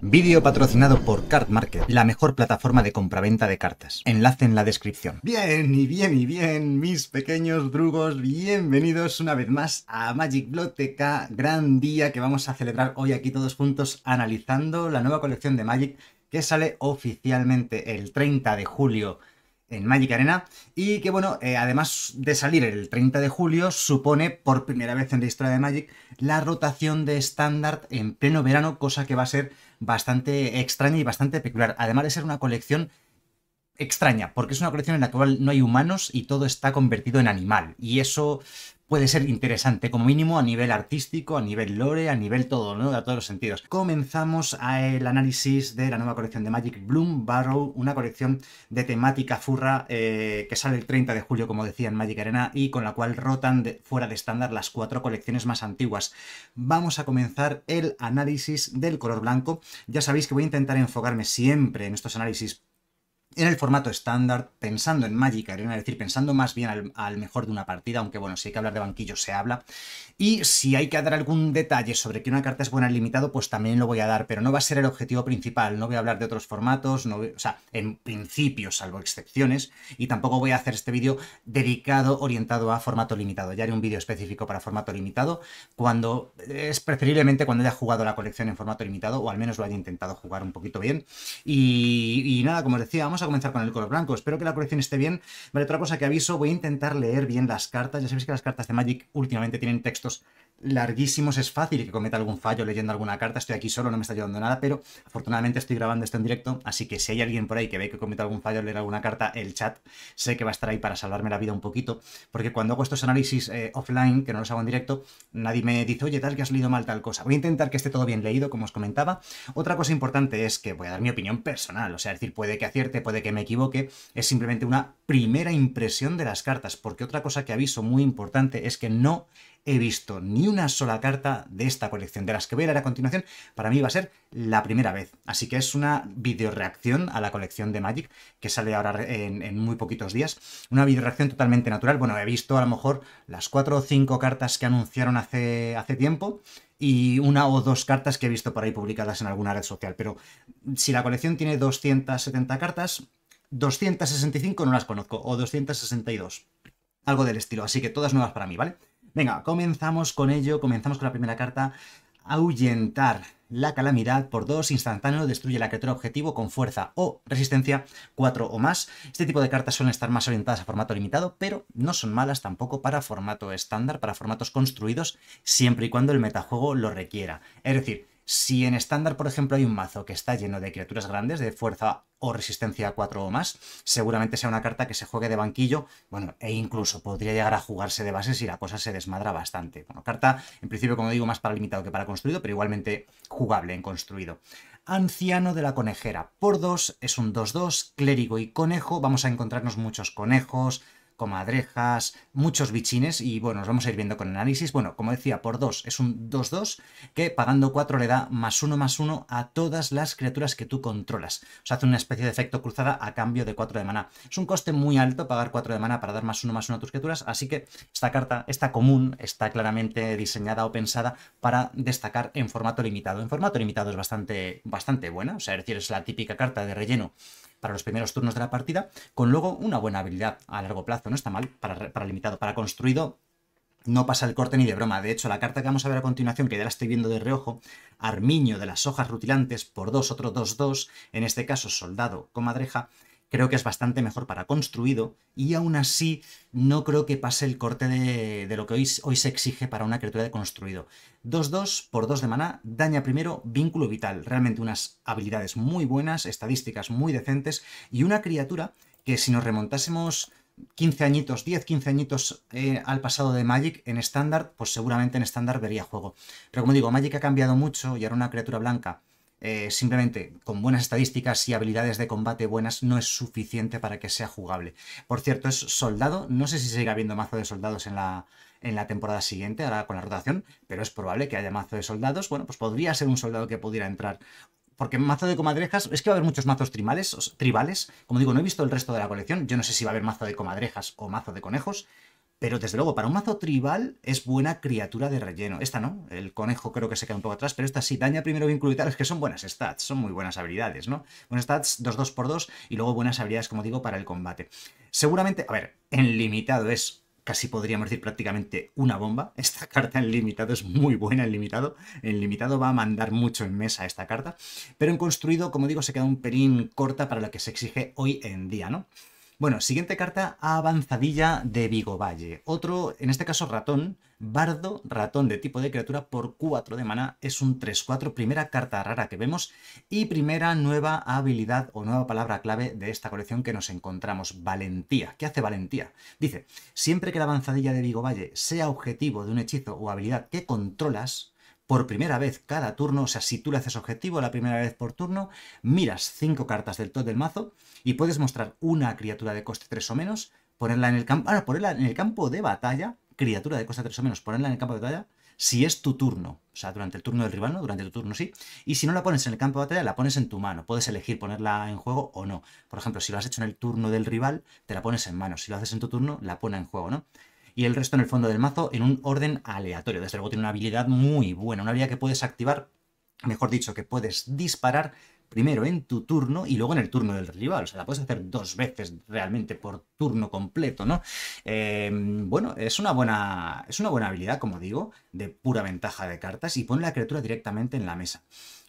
Vídeo patrocinado por Card Market, la mejor plataforma de compraventa de cartas. Enlace en la descripción. Bien, y bien, y bien, mis pequeños drugos, bienvenidos una vez más a Magic Bloteca, gran día que vamos a celebrar hoy aquí todos juntos analizando la nueva colección de Magic que sale oficialmente el 30 de julio en Magic Arena y que bueno, eh, además de salir el 30 de julio, supone por primera vez en la historia de Magic la rotación de estándar en pleno verano, cosa que va a ser bastante extraña y bastante peculiar, además de ser una colección extraña, porque es una colección en la cual no hay humanos y todo está convertido en animal. Y eso, puede ser interesante, como mínimo a nivel artístico, a nivel lore, a nivel todo, ¿no? A todos los sentidos. Comenzamos el análisis de la nueva colección de Magic Bloom Barrow, una colección de temática furra eh, que sale el 30 de julio, como decía en Magic Arena, y con la cual rotan fuera de estándar las cuatro colecciones más antiguas. Vamos a comenzar el análisis del color blanco. Ya sabéis que voy a intentar enfocarme siempre en estos análisis en el formato estándar, pensando en Magic Arena, es decir, pensando más bien al, al, mejor de una partida, aunque bueno, si hay que hablar de banquillo se habla, y si hay que dar algún detalle sobre que una carta es buena en limitado, pues también lo voy a dar, pero no va a ser el objetivo principal. No voy a hablar de otros formatos, no, o sea, en principio, salvo excepciones, y tampoco voy a hacer este vídeo dedicado, orientado a formato limitado. Ya haré un vídeo específico para formato limitado cuando es preferiblemente cuando haya jugado la colección en formato limitado o al menos lo haya intentado jugar un poquito bien. Y, nada, como os decía, vamos a comenzar con el color blanco. Espero que la colección esté bien. Vale, otra cosa que aviso, voy a intentar leer bien las cartas. Ya sabéis que las cartas de Magic últimamente tienen texto larguísimos es fácil que cometa algún fallo leyendo alguna carta. Estoy aquí solo, no me está ayudando nada, pero afortunadamente estoy grabando esto en directo, así que si hay alguien por ahí que ve que cometa algún fallo leer alguna carta, el chat sé que va a estar ahí para salvarme la vida un poquito, porque cuando hago estos análisis eh, offline, que no los hago en directo, nadie me dice, oye, tal que has leído mal tal cosa. Voy a intentar que esté todo bien leído, como os comentaba. Otra cosa importante es que voy a dar mi opinión personal, o sea, decir, puede que acierte, puede que me equivoque, es simplemente una primera impresión de las cartas, porque otra cosa que aviso muy importante es que no he visto ni una sola carta de esta colección, de las que voy a leer a continuación, para mí va a ser la primera vez. Así que es una videoreacción a la colección de Magic, que sale ahora en, muy poquitos días. Una videoreacción totalmente natural. Bueno, he visto a lo mejor las 4 o 5 cartas que anunciaron hace, hace tiempo, y una o dos cartas que he visto por ahí publicadas en alguna red social. Pero si la colección tiene 270 cartas, 265 no las conozco, o 262. Algo del estilo, así que todas nuevas para mí, ¿vale? Venga, comenzamos con ello, comenzamos con la primera carta. Ahuyentar la calamidad por dos instantáneo destruye la criatura objetivo con fuerza o resistencia 4 o más. Este tipo de cartas suelen estar más orientadas a formato limitado, pero no son malas tampoco para formato estándar, para formatos construidos, siempre y cuando el metajuego lo requiera. Es decir, si en estándar, por ejemplo, hay un mazo que está lleno de criaturas grandes, de fuerza o resistencia 4 o más, seguramente sea una carta que se juegue de banquillo, bueno, e incluso podría llegar a jugarse de base si la cosa se desmadra bastante. Bueno, carta, en principio, como digo, más para limitado que para construido, pero igualmente jugable en construido. Anciano de la Conejera. Por 2 es un 2-2, clérigo y conejo. Vamos a encontrarnos muchos conejos, comadrejas, muchos bichines y bueno, nos vamos a ir viendo con análisis. Bueno, como decía, por 2 es un 2-2 que pagando 4 le da más 1 más 1 a todas las criaturas que tú controlas. O sea, hace una especie de efecto cruzada a cambio de 4 de mana. Es un coste muy alto pagar 4 de mana para dar más 1 más 1 a tus criaturas, así que esta carta, está común, está claramente diseñada o pensada para destacar en formato limitado. En formato limitado es bastante, bastante buena, o sea, es decir, es la típica carta de relleno para los primeros turnos de la partida, con luego una buena habilidad a largo plazo, no está mal para, limitado, para construido no pasa el corte ni de broma. De hecho, la carta que vamos a ver a continuación, que ya la estoy viendo de reojo, Armiño de las hojas rutilantes por 2, otro 2-2, en este caso soldado con madreja, creo que es bastante mejor para construido y aún así no creo que pase el corte de, lo que hoy, se exige para una criatura de construido. 2-2 por 2 de maná, daña primero, vínculo vital. Realmente unas habilidades muy buenas, estadísticas muy decentes y una criatura que si nos remontásemos 15 añitos, 10, 15 añitos eh, al pasado de Magic en estándar, pues seguramente en estándar vería juego. Pero como digo, Magic ha cambiado mucho y ahora una criatura blanca eh, simplemente con buenas estadísticas y habilidades de combate buenas no es suficiente para que sea jugable. Por cierto, es soldado, no sé si seguirá habiendo mazo de soldados en la, en la temporada siguiente, ahora con la rotación, pero es probable que haya mazo de soldados. Bueno, pues podría ser un soldado que pudiera entrar. Porque mazo de comadrejas, es que va a haber muchos mazos tribales. Como digo, no he visto el resto de la colección. Yo no sé si va a haber mazo de comadrejas o mazo de conejos. Pero desde luego, para un mazo tribal es buena criatura de relleno. Esta no, el conejo creo que se queda un poco atrás, pero esta sí, daña primero vínculo vital, es que son buenas stats, son muy buenas habilidades, ¿no? Buenas stats 2-2x2 y luego buenas habilidades, como digo, para el combate. Seguramente, a ver, en limitado es casi podríamos decir prácticamente una bomba. Esta carta en limitado es muy buena en limitado. En limitado va a mandar mucho en mesa esta carta. Pero en construido, como digo, se queda un pelín corta para lo que se exige hoy en día, ¿no? Bueno, siguiente carta avanzadilla de Vigo Otro, en este caso ratón, bardo, ratón de tipo de criatura por 4 de mana, es un 3-4, primera carta rara que vemos y primera nueva habilidad o nueva palabra clave de esta colección que nos encontramos, valentía. ¿Qué hace valentía? Dice, siempre que la avanzadilla de Vigo sea objetivo de un hechizo o habilidad que controlas, por primera vez cada turno, o sea, si tú le haces objetivo la primera vez por turno, miras 5 cartas del top del mazo y puedes mostrar una criatura de coste 3 o menos, ponerla en el campo, ahora ponerla en el campo de batalla, criatura de coste 3 o menos, ponerla en el campo de batalla si es tu turno, o sea, durante el turno del rival, ¿no? Durante tu turno, sí. Y si no la pones en el campo de batalla, la pones en tu mano. Puedes elegir ponerla en juego o no. Por ejemplo, si lo has hecho en el turno del rival, te la pones en mano. Si lo haces en tu turno, la pone en juego, ¿no? Y el resto en el fondo del mazo en un orden aleatorio. Desde luego tiene una habilidad muy buena, una habilidad que puedes activar, mejor dicho, que puedes disparar primero en tu turno y luego en el turno del rival. O sea, la puedes hacer dos veces realmente por turno completo, ¿no? Eh, bueno, es una, buena, es una buena habilidad, como digo, de pura ventaja de cartas y pone la criatura directamente en la mesa.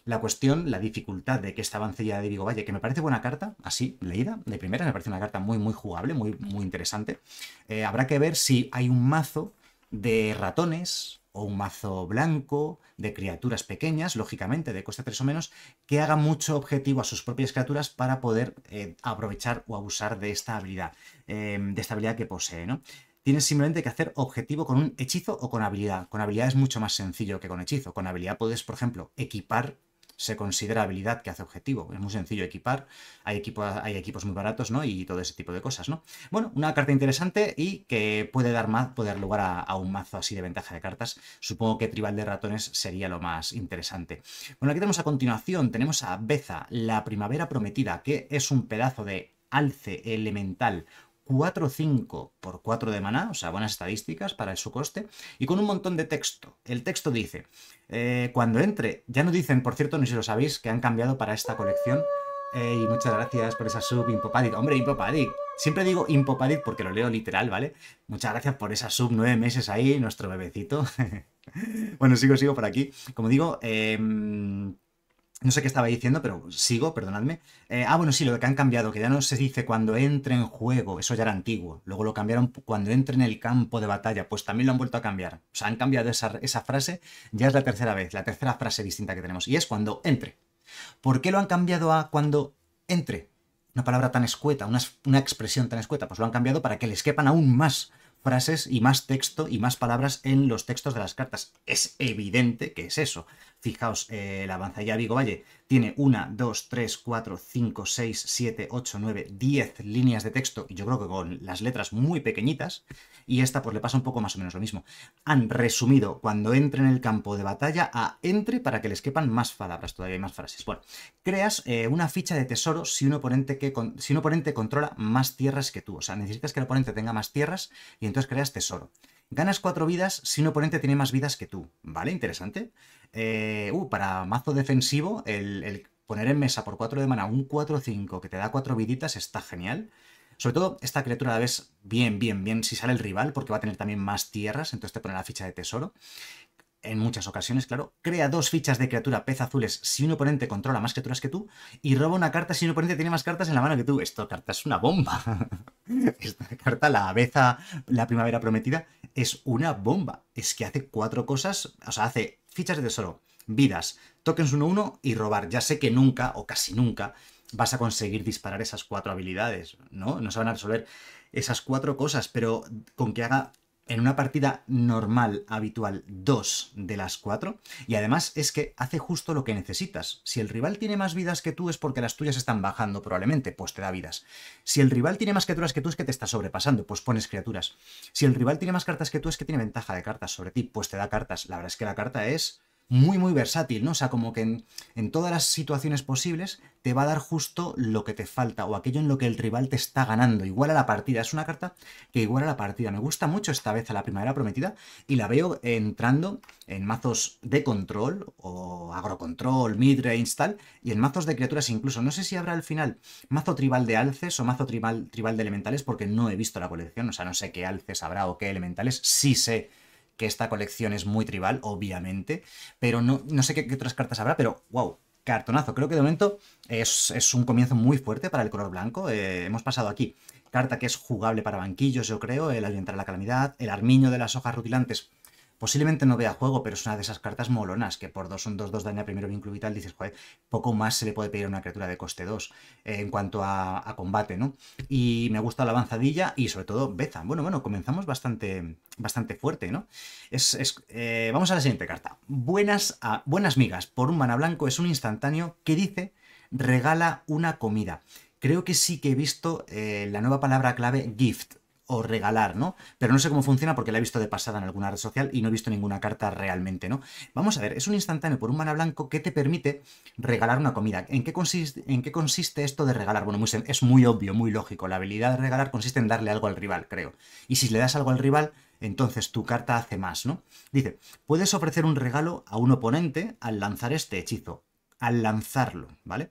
La cuestión, la dificultad de que esta avancilla de Vigo Valle, que me parece buena carta, así, leída, de primera, me parece una carta muy, muy jugable, muy, muy interesante. Eh, habrá que ver si hay un mazo de ratones o un mazo blanco de criaturas pequeñas, lógicamente de coste 3 o menos, que haga mucho objetivo a sus propias criaturas para poder eh, aprovechar o abusar de esta habilidad, eh, de esta habilidad que posee, ¿no? Tienes simplemente que hacer objetivo con un hechizo o con habilidad. Con habilidad es mucho más sencillo que con hechizo. Con habilidad puedes, por ejemplo, equipar se considera habilidad que hace objetivo. Es muy sencillo equipar, hay, hay equipos muy baratos, ¿no? Y todo ese tipo de cosas, ¿no? Bueno, una carta interesante y que puede dar, más, lugar a, a, un mazo así de ventaja de cartas. Supongo que Tribal de Ratones sería lo más interesante. Bueno, aquí tenemos a continuación, tenemos a Beza, la Primavera Prometida, que es un pedazo de alce elemental, 4-5 por 4 de maná, o sea, buenas estadísticas para su coste, y con un montón de texto. El texto dice, eh, cuando entre, ya nos dicen, por cierto, no sé si lo sabéis, que han cambiado para esta colección. y muchas gracias por esa sub, Impopadic. Hombre, Impopadic. Siempre digo Impopadic porque lo leo literal, ¿vale? Muchas gracias por esa sub, nueve meses ahí, nuestro bebecito. bueno, sigo, sigo por aquí. Como digo, eh no sé qué estaba diciendo, pero sigo, perdonadme. Eh, ah, bueno, sí, lo que han cambiado, que ya no se dice cuando entre en juego, eso ya era antiguo. Luego lo cambiaron cuando entre en el campo de batalla, pues también lo han vuelto a cambiar. O sea, han cambiado esa, frase, ya es la tercera vez, la tercera frase distinta que tenemos, y es cuando entre. ¿Por qué lo han cambiado a cuando entre? Una palabra tan escueta, una, una expresión tan escueta, pues lo han cambiado para que les quepan aún más frases y más texto y más palabras en los textos de las cartas. Es evidente que es eso. Fijaos, eh, la la ya Vigo Valle tiene una, dos, tres, cuatro, cinco, seis, siete, ocho, nueve, diez líneas de texto, y yo creo que con las letras muy pequeñitas, y esta pues le pasa un poco más o menos lo mismo. Han resumido cuando entre en el campo de batalla a entre para que les quepan más palabras, todavía hay más frases. Bueno, creas eh, una ficha de tesoro si un, oponente que si un oponente controla más tierras que tú, o sea, necesitas que el oponente tenga más tierras y entonces creas tesoro. Ganas cuatro vidas si un oponente tiene más vidas que tú. Vale, interesante. Eh, uh, para mazo defensivo, el, poner en mesa por 4 de mana un 4-5 que te da cuatro viditas está genial. Sobre todo, esta criatura la ves bien, bien, bien si sale el rival, porque va a tener también más tierras, entonces te pone la ficha de tesoro en muchas ocasiones, claro, crea dos fichas de criatura pez azules si un oponente controla más criaturas que tú y roba una carta si un oponente tiene más cartas en la mano que tú. Esta carta es una bomba. Esta carta, la abeza, la primavera prometida, es una bomba. Es que hace cuatro cosas, o sea, hace fichas de tesoro, vidas, tokens 1-1 y robar. Ya sé que nunca, o casi nunca, vas a conseguir disparar esas cuatro habilidades, ¿no? No se van a resolver esas cuatro cosas, pero con que haga en una partida normal, habitual, dos de las cuatro. Y además es que hace justo lo que necesitas. Si el rival tiene más vidas que tú es porque las tuyas están bajando probablemente, pues te da vidas. Si el rival tiene más criaturas que tú es que te está sobrepasando, pues pones criaturas. Si el rival tiene más cartas que tú es que tiene ventaja de cartas sobre ti, pues te da cartas. La verdad es que la carta es muy, muy versátil, ¿no? O sea, como que en, todas las situaciones posibles te va a dar justo lo que te falta o aquello en lo que el rival te está ganando. Igual a la partida. Es una carta que igual a la partida. Me gusta mucho esta vez a la primavera prometida y la veo entrando en mazos de control o agrocontrol, midrange, tal, y en mazos de criaturas incluso. No sé si habrá al final mazo tribal de alces o mazo tribal, tribal de elementales porque no he visto la colección. O sea, no sé qué alces habrá o qué elementales. Sí sé que esta colección es muy tribal, obviamente, pero no, no sé qué, otras cartas habrá, pero wow, cartonazo. Creo que de momento es, un comienzo muy fuerte para el color blanco. Eh, hemos pasado aquí carta que es jugable para banquillos, yo creo, el Alimentar la calamidad, el armiño de las hojas rutilantes Posiblemente no vea juego, pero es una de esas cartas molonas que por dos son 2, 2 daña primero vínculo vital. Dices, joder, poco más se le puede pedir a una criatura de coste 2 eh, en cuanto a, combate, ¿no? Y me gusta la avanzadilla y sobre todo Beza. Bueno, bueno, comenzamos bastante, bastante fuerte, ¿no? Es, es eh, vamos a la siguiente carta. Buenas, buenas migas. Por un mana blanco es un instantáneo que dice regala una comida. Creo que sí que he visto eh, la nueva palabra clave gift o regalar, ¿no? Pero no sé cómo funciona porque la he visto de pasada en alguna red social y no he visto ninguna carta realmente, ¿no? Vamos a ver, es un instantáneo por un mana blanco que te permite regalar una comida. ¿En qué consiste, en qué consiste esto de regalar? Bueno, es muy obvio, muy lógico. La habilidad de regalar consiste en darle algo al rival, creo. Y si le das algo al rival, entonces tu carta hace más, ¿no? Dice, puedes ofrecer un regalo a un oponente al lanzar este hechizo, al lanzarlo, ¿vale?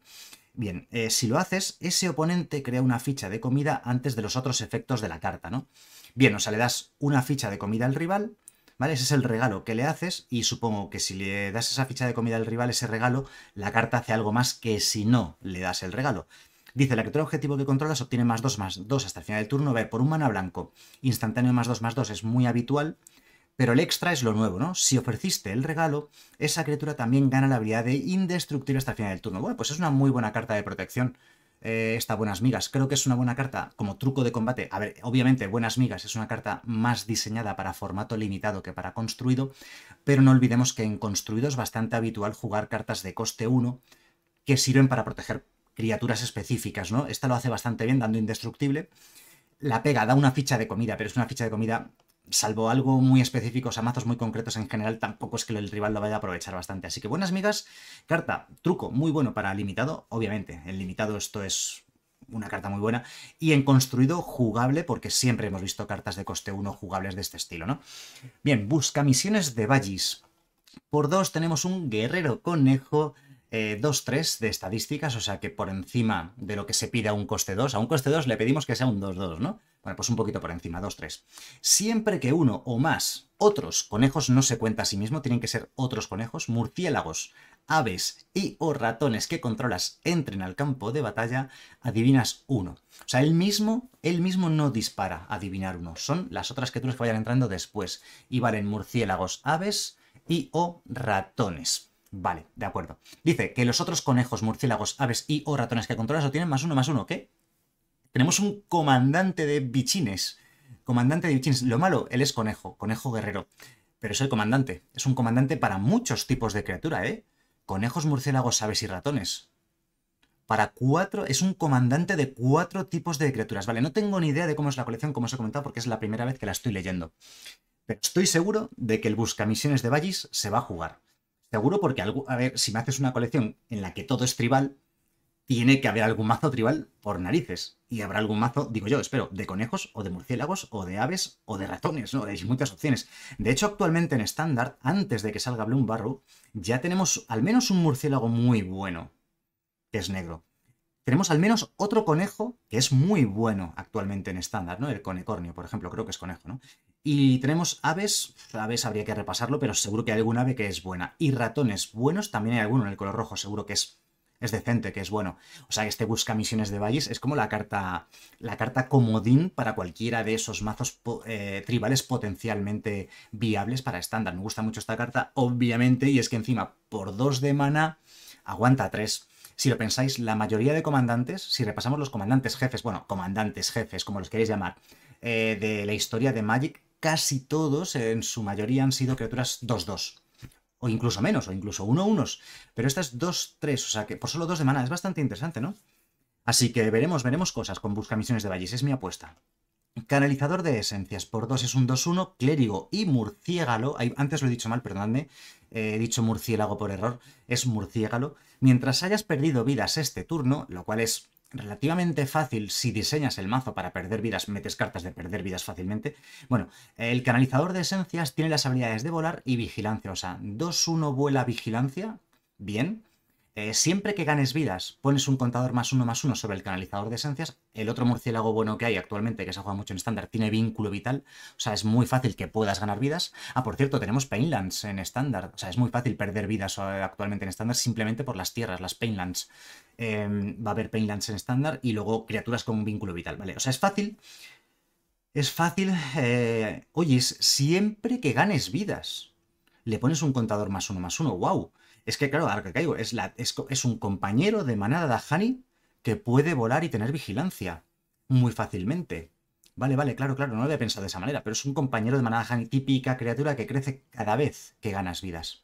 Bien, eh, si lo haces, ese oponente crea una ficha de comida antes de los otros efectos de la carta, ¿no? Bien, o sea, le das una ficha de comida al rival, ¿vale? Ese es el regalo que le haces y supongo que si le das esa ficha de comida al rival, ese regalo, la carta hace algo más que si no le das el regalo. Dice, la criatura objetivo que controlas obtiene más 2 más 2 hasta el final del turno, ve por un mana blanco, instantáneo más 2 más 2 es muy habitual, pero el extra es lo nuevo, ¿no? Si ofreciste el regalo, esa criatura también gana la habilidad de indestructible hasta el final del turno. Bueno, pues es una muy buena carta de protección. Eh, esta Buenas Migas, creo que es una buena carta como truco de combate. A ver, obviamente Buenas Migas es una carta más diseñada para formato limitado que para construido, pero no olvidemos que en construido es bastante habitual jugar cartas de coste 1 que sirven para proteger criaturas específicas, ¿no? Esta lo hace bastante bien dando indestructible. La pega da una ficha de comida, pero es una ficha de comida salvo algo muy específico, o mazos muy concretos en general, tampoco es que el rival lo vaya a aprovechar bastante. Así que buenas migas, carta, truco muy bueno para limitado, obviamente. En limitado esto es una carta muy buena. Y en construido, jugable, porque siempre hemos visto cartas de coste 1 jugables de este estilo, ¿no? Bien, busca misiones de Vallis. Por dos tenemos un guerrero conejo 2-3 eh, de estadísticas, o sea que por encima de lo que se pide a un coste 2, a un coste 2 le pedimos que sea un 2-2, ¿no? Bueno, pues un poquito por encima, 2-3. Siempre que uno o más otros conejos no se cuenta a sí mismo, tienen que ser otros conejos, murciélagos, aves y o ratones que controlas entren al campo de batalla, adivinas uno. O sea, él mismo, él mismo no dispara adivinar uno, son las otras que tú les vayan entrando después. Y valen murciélagos, aves y o ratones. Vale, de acuerdo. Dice que los otros conejos, murciélagos, aves y o ratones que controlas o tienen más uno, más uno. ¿Qué? Tenemos un comandante de bichines. Comandante de bichines. Lo malo, él es conejo, conejo guerrero. Pero es el comandante. Es un comandante para muchos tipos de criatura, ¿eh? Conejos, murciélagos, aves y ratones. Para cuatro, es un comandante de cuatro tipos de criaturas. Vale, no tengo ni idea de cómo es la colección, como os he comentado, porque es la primera vez que la estoy leyendo. Pero estoy seguro de que el misiones de Vallis se va a jugar. Seguro porque, a ver, si me haces una colección en la que todo es tribal, tiene que haber algún mazo tribal por narices. Y habrá algún mazo, digo yo, espero, de conejos o de murciélagos o de aves o de ratones, ¿no? Hay muchas opciones. De hecho, actualmente en estándar, antes de que salga Bloom Barrow, ya tenemos al menos un murciélago muy bueno, que es negro. Tenemos al menos otro conejo que es muy bueno actualmente en estándar, ¿no? El conecornio, por ejemplo, creo que es conejo, ¿no? Y tenemos aves, aves habría que repasarlo, pero seguro que hay algún ave que es buena. Y ratones buenos, también hay alguno en el color rojo, seguro que es, es decente, que es bueno. O sea, este busca misiones de valles es como la carta, la carta comodín para cualquiera de esos mazos eh, tribales potencialmente viables para estándar. Me gusta mucho esta carta, obviamente, y es que encima por 2 de mana aguanta 3. Si lo pensáis, la mayoría de comandantes, si repasamos los comandantes jefes, bueno, comandantes jefes, como los queréis llamar, eh, de la historia de Magic, casi todos, en su mayoría, han sido criaturas 2-2. O incluso menos, o incluso 1 1 Pero esta es 2-3, o sea que por solo 2 de mana es bastante interesante, ¿no? Así que veremos, veremos cosas con Misiones de Vallis, es mi apuesta. Canalizador de esencias por 2 es un 2-1, clérigo y murciégalo. Antes lo he dicho mal, perdonadme. Eh, he dicho murciélago por error, es murciégalo. Mientras hayas perdido vidas este turno, lo cual es relativamente fácil si diseñas el mazo para perder vidas, metes cartas de perder vidas fácilmente. Bueno, el canalizador de esencias tiene las habilidades de volar y vigilancia, o sea, 2-1 vuela vigilancia, bien, eh, siempre que ganes vidas, pones un contador más uno más uno sobre el canalizador de esencias. El otro murciélago bueno que hay actualmente, que se juega mucho en estándar, tiene vínculo vital. O sea, es muy fácil que puedas ganar vidas. Ah, por cierto, tenemos Painlands en estándar. O sea, es muy fácil perder vidas eh, actualmente en estándar simplemente por las tierras, las Painlands. Em, va a haber Painlands en estándar y luego criaturas con un vínculo vital, ¿vale? O sea, es fácil. Es fácil. Eh, oye oyes, siempre que ganes vidas, le pones un contador más uno más uno. ¡Wow! Es que, claro, ahora que caigo, es, la, es, un compañero de manada de Hani que puede volar y tener vigilancia muy fácilmente. Vale, vale, claro, claro, no lo había pensado de esa manera, pero es un compañero de manada Hani típica criatura que crece cada vez que ganas vidas.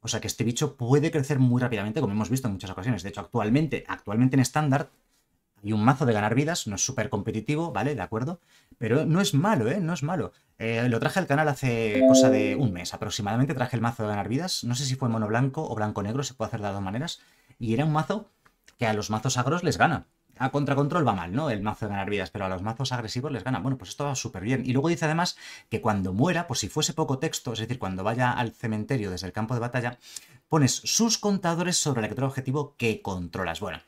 O sea que este bicho puede crecer muy rápidamente, como hemos visto en muchas ocasiones. De hecho, actualmente, actualmente en estándar, y un mazo de ganar vidas no es súper competitivo, ¿vale? De acuerdo. Pero no es malo, ¿eh? No es malo. Eh, lo traje al canal hace cosa de un mes aproximadamente. Traje el mazo de ganar vidas. No sé si fue mono blanco o blanco negro, se puede hacer de dos maneras. Y era un mazo que a los mazos agros les gana. A control va mal, ¿no? El mazo de ganar vidas, pero a los mazos agresivos les gana. Bueno, pues esto va súper bien. Y luego dice además que cuando muera, por si fuese poco texto, es decir, cuando vaya al cementerio desde el campo de batalla, pones sus contadores sobre el electro objetivo que controlas. Bueno,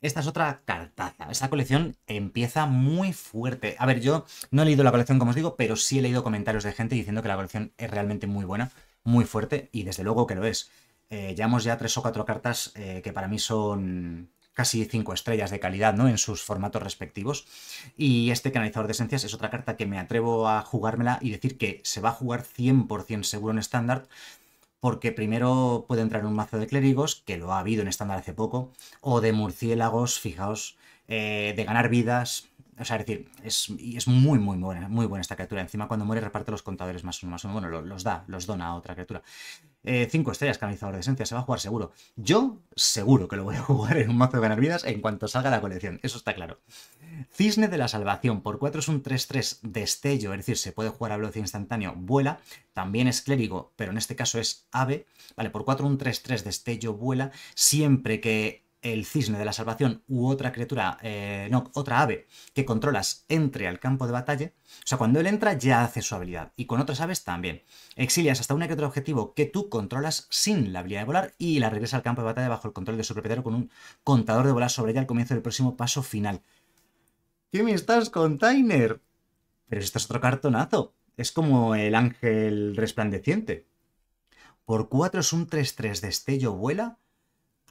esta es otra cartaza. Esta colección empieza muy fuerte. A ver, yo no he leído la colección, como os digo, pero sí he leído comentarios de gente diciendo que la colección es realmente muy buena, muy fuerte, y desde luego que lo es. Eh, llevamos ya tres o cuatro cartas eh, que para mí son casi cinco estrellas de calidad, ¿no? En sus formatos respectivos. Y este canalizador de esencias es otra carta que me atrevo a jugármela y decir que se va a jugar 100% seguro en estándar, porque primero puede entrar un mazo de clérigos, que lo ha habido en estándar hace poco, o de murciélagos, fijaos, eh, de ganar vidas, o sea, es decir, es, es muy, muy buena, muy buena esta criatura. Encima, cuando muere, reparte los contadores más uno, más uno. Bueno, los, da, los dona a otra criatura. Eh, cinco estrellas, canalizador de esencia, se va a jugar seguro. Yo seguro que lo voy a jugar en un mazo de ganar vidas en cuanto salga la colección, eso está claro. Cisne de la salvación, por 4 es un 3-3 destello, es decir, se puede jugar a velocidad instantáneo, vuela, también es clérigo, pero en este caso es ave, vale, por 4 un 3-3 destello, vuela, siempre que el cisne de la salvación u otra criatura, eh, no, otra ave que controlas entre al campo de batalla, o sea, cuando él entra ya hace su habilidad, y con otras aves también. Exilias hasta una que otro objetivo que tú controlas sin la habilidad de volar y la regresa al campo de batalla bajo el control de su propietario con un contador de volar sobre ella al comienzo del próximo paso final. ¿Qué me estás, container? Pero esto es otro cartonazo. Es como el ángel resplandeciente. Por 4 es un 3-3 destello vuela,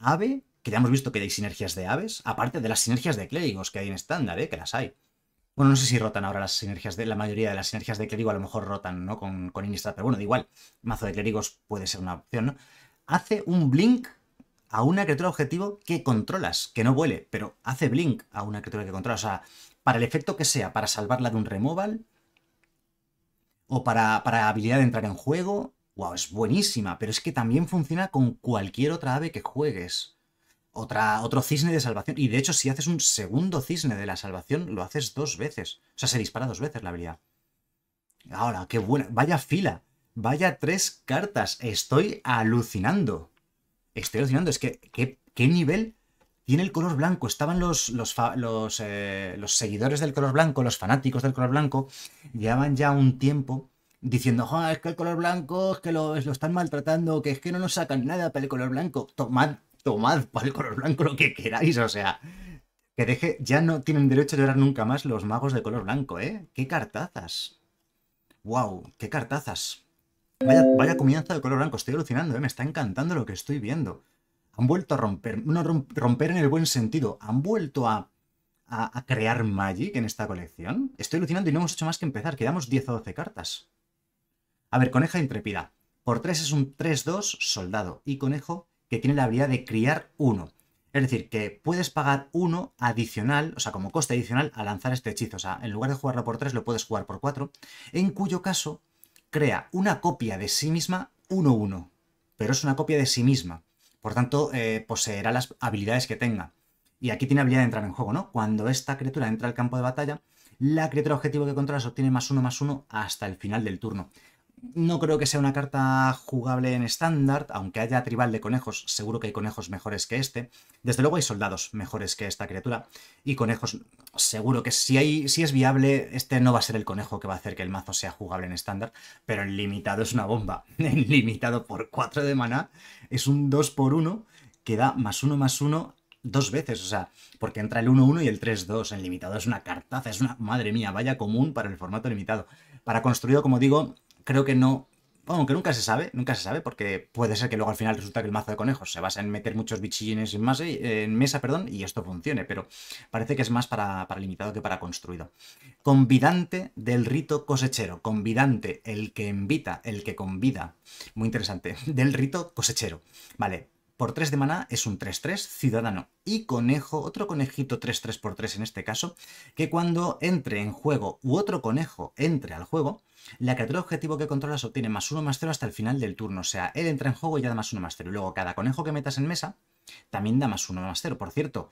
ave ya hemos visto que hay sinergias de aves, aparte de las sinergias de clérigos que hay en estándar, ¿eh? que las hay. Bueno, no sé si rotan ahora las sinergias de. La mayoría de las sinergias de clérigo a lo mejor rotan, ¿no? Con, con pero bueno, da igual. Mazo de clérigos puede ser una opción, ¿no? Hace un blink a una criatura objetivo que controlas, que no vuele, pero hace blink a una criatura que controlas. O sea, para el efecto que sea, para salvarla de un removal. O para, para habilidad de entrar en juego. Wow, es buenísima. Pero es que también funciona con cualquier otra ave que juegues otra, otro cisne de salvación. Y de hecho, si haces un segundo cisne de la salvación, lo haces dos veces. O sea, se dispara dos veces la habilidad. Ahora, qué buena. Vaya fila. Vaya tres cartas. Estoy alucinando. Estoy alucinando. Es que, ¿qué, nivel tiene el color blanco? Estaban los, eh, los, seguidores del color blanco, los fanáticos del color blanco, llevaban ya un tiempo diciendo, es que el color blanco, es que lo, lo, están maltratando, que es que no nos sacan nada para el color blanco. Tomad tomad el color blanco lo que queráis, o sea, que deje, ya no tienen derecho a llorar nunca más los magos de color blanco, ¿eh? ¡Qué cartazas! ¡Wow! ¡Qué cartazas! Vaya, vaya comienzo de color blanco, estoy alucinando, ¿eh? me está encantando lo que estoy viendo. Han vuelto a romper, no romper en el buen sentido, han vuelto a, a, a crear Magic en esta colección. Estoy alucinando y no hemos hecho más que empezar, quedamos 10 o 12 cartas. A ver, coneja intrepida. Por 3 es un 3-2 soldado y conejo que tiene la habilidad de criar uno. Es decir, que puedes pagar uno adicional, o sea, como coste adicional, a lanzar este hechizo. O sea, en lugar de jugarlo por tres, lo puedes jugar por cuatro, en cuyo caso crea una copia de sí misma 1-1, pero es una copia de sí misma. Por tanto, eh, poseerá las habilidades que tenga. Y aquí tiene habilidad de entrar en juego, ¿no? Cuando esta criatura entra al campo de batalla, la criatura objetivo que controlas obtiene más uno más uno hasta el final del turno. No creo que sea una carta jugable en estándar, aunque haya tribal de conejos, seguro que hay conejos mejores que este. Desde luego hay soldados mejores que esta criatura y conejos seguro que si, hay, si es viable, este no va a ser el conejo que va a hacer que el mazo sea jugable en estándar, pero en limitado es una bomba. En limitado por 4 de maná es un 2 por 1 que da más 1 más 1 dos veces, o sea, porque entra el 1-1 y el 3-2 en limitado. Es una cartaza, es una, madre mía, vaya común para el formato limitado. Para construido, como digo, creo que no. aunque nunca se sabe, nunca se sabe, porque puede ser que luego al final resulta que el mazo de conejos se basa en meter muchos bichillines en, en mesa perdón, y esto funcione, pero parece que es más para, para limitado que para construido. Convidante del rito cosechero. Convidante, el que invita, el que convida. Muy interesante. Del rito cosechero. Vale, por 3 de maná es un 3-3 ciudadano y conejo, otro conejito 3-3 por 3 en este caso, que cuando entre en juego u otro conejo entre al juego, la criatura objetivo que controlas obtiene más 1 más 0 hasta el final del turno. O sea, él entra en juego y ya da más 1 más 0. Y luego cada conejo que metas en mesa también da más 1 más 0. Por cierto,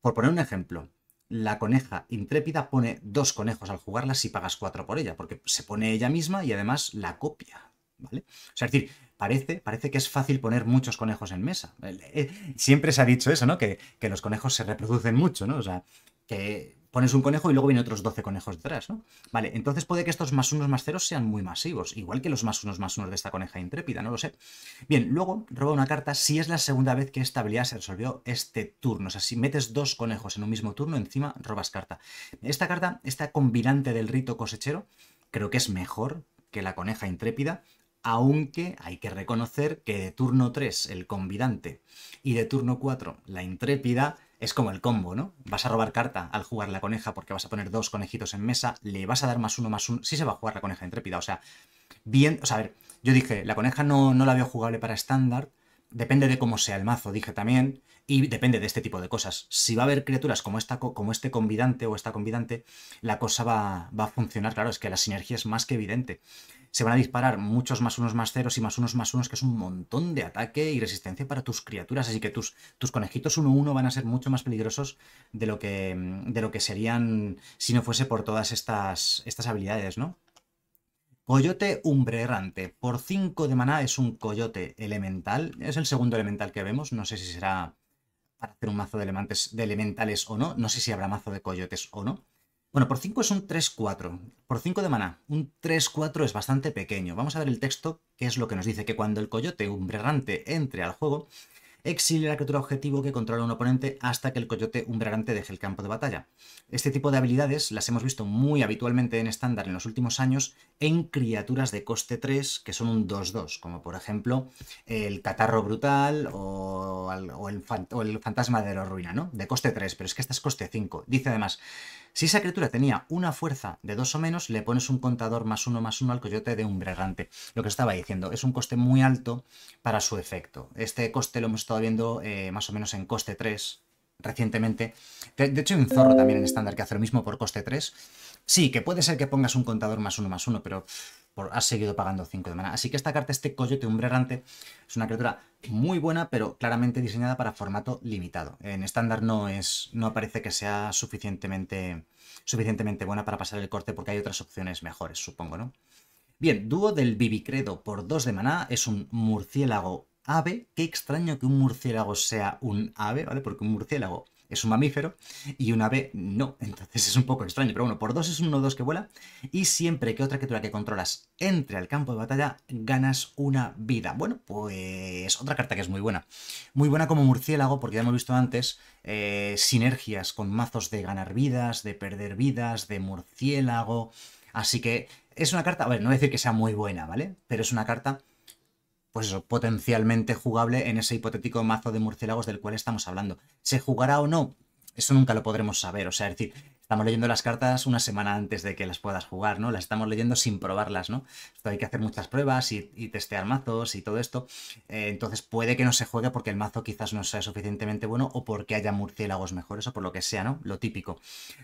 por poner un ejemplo, la coneja intrépida pone dos conejos al jugarla si pagas 4 por ella, porque se pone ella misma y además la copia. ¿Vale? O sea, es decir, parece, que es fácil poner muchos conejos en mesa. Eh, siempre se ha dicho eso, ¿no? Que, que los conejos se reproducen mucho, ¿no? O sea, que pones un conejo y luego vienen otros 12 conejos detrás, ¿no? Vale, entonces puede que estos más unos más ceros sean muy masivos, igual que los más unos más unos de esta coneja intrépida, no lo sé. Bien, luego roba una carta si es la segunda vez que esta habilidad se resolvió este turno. O sea, si metes dos conejos en un mismo turno, encima robas carta. Esta carta, esta combinante del rito cosechero, creo que es mejor que la coneja intrépida, aunque hay que reconocer que de turno 3 el convidante y de turno 4 la intrépida es como el combo, ¿no? Vas a robar carta al jugar la coneja porque vas a poner dos conejitos en mesa, le vas a dar más uno, más uno, sí se va a jugar la coneja intrépida, o sea, bien, o sea, a ver, yo dije, la coneja no, no la veo jugable para estándar, depende de cómo sea el mazo, dije también, y depende de este tipo de cosas. Si va a haber criaturas como, esta, como este convidante o esta convidante, la cosa va, va a funcionar, claro, es que la sinergia es más que evidente se van a disparar muchos más unos más ceros y más unos más unos, que es un montón de ataque y resistencia para tus criaturas. Así que tus, tus conejitos 1-1 van a ser mucho más peligrosos de lo, que, mm, de lo que serían si no fuese por todas estas, estas habilidades, ¿no? Coyote Umbre Errante. Por 5 de maná es un coyote elemental. Es el segundo elemental que vemos. No sé si será para hacer un mazo de, de elementales o no. No sé si habrá mazo de coyotes o no. Bueno, por 5 es un 3-4, por 5 de maná. Un 3-4 es bastante pequeño. Vamos a ver el texto, que es lo que nos dice que cuando el coyote umbrerrante entre al juego, Exilia la criatura objetivo que controla un oponente hasta que el coyote umbrarante deje el campo de batalla. Este tipo de habilidades las hemos visto muy habitualmente en estándar en los últimos años en criaturas de coste 3 que son un 2-2, como por ejemplo el catarro brutal o, el, fantasma de la ruina, ¿no? De coste 3, pero es que esta es coste 5. Dice además, si esa criatura tenía una fuerza de 2 o menos, le pones un contador más 1 más 1 al coyote de bregante. Lo que estaba diciendo, es un coste muy alto para su efecto. Este coste lo hemos estado viendo eh, más o menos en coste 3 recientemente. De, hecho, hay un zorro también en estándar que hace lo mismo por coste 3. Sí, que puede ser que pongas un contador más uno más uno, pero has seguido pagando 5 de mana. Así que esta carta, este coyote umbrerante, es una criatura muy buena, pero claramente diseñada para formato limitado. En estándar no es. no parece que sea suficientemente. suficientemente buena para pasar el corte, porque hay otras opciones mejores, supongo, ¿no? Bien, dúo del Vivicredo por 2 de maná es un murciélago ave. Qué extraño que un murciélago sea un ave, ¿vale? Porque un murciélago es un mamífero y un ave no. Entonces es un poco extraño. Pero bueno, por dos es uno dos que vuela. Y siempre que otra criatura que controlas entre al campo de batalla, ganas una vida. Bueno, pues otra carta que es muy buena. Muy buena como murciélago, porque ya hemos visto antes eh, sinergias con mazos de ganar vidas, de perder vidas, de murciélago. Así que es una carta, a ver, no voy a decir que sea muy buena, ¿vale? Pero es una carta pues eso, potencialmente jugable en ese hipotético mazo de murciélagos del cual estamos hablando. ¿Se jugará o no? Eso nunca lo podremos saber, o sea, es decir, estamos leyendo las cartas una semana antes de que las puedas jugar, ¿no? Las estamos leyendo sin probarlas, ¿no? Esto hay que hacer muchas pruebas y, testear mazos y todo esto. Eh, entonces puede que no se juegue porque el mazo quizás no sea suficientemente bueno o porque haya murciélagos mejores o por lo que sea, ¿no? Lo típico.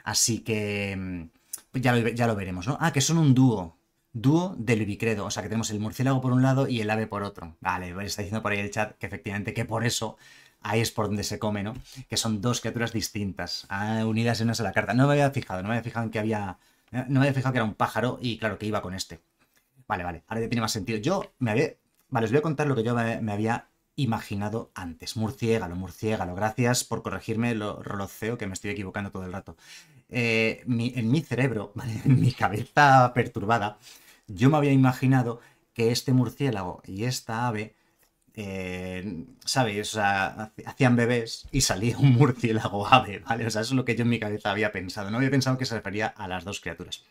Así que mm, ya lo, ya lo veremos, ¿no? Ah, que son un dúo dúo del Vicredo. O sea que tenemos el murciélago por un lado y el ave por otro. Vale, está diciendo por ahí el chat que efectivamente que por eso ahí es por donde se come, ¿no? Que son dos criaturas distintas, ah, unidas en una sola carta. No me había fijado, no me había fijado en que había. No me había fijado que era un pájaro y claro que iba con este. Vale, vale, ahora ya tiene más sentido. Yo me había. Vale, os voy a contar lo que yo me, había imaginado antes. Murciégalo, murciégalo. Gracias por corregirme lo roceo que me estoy equivocando todo el rato. Eh, en mi cerebro, en mi cabeza perturbada, yo me había imaginado que este murciélago y esta ave, eh, sabes hacían bebés y salía un murciélago ave, ¿vale? O sea, eso es lo que yo en mi cabeza había pensado. No había pensado que se refería a las dos criaturas.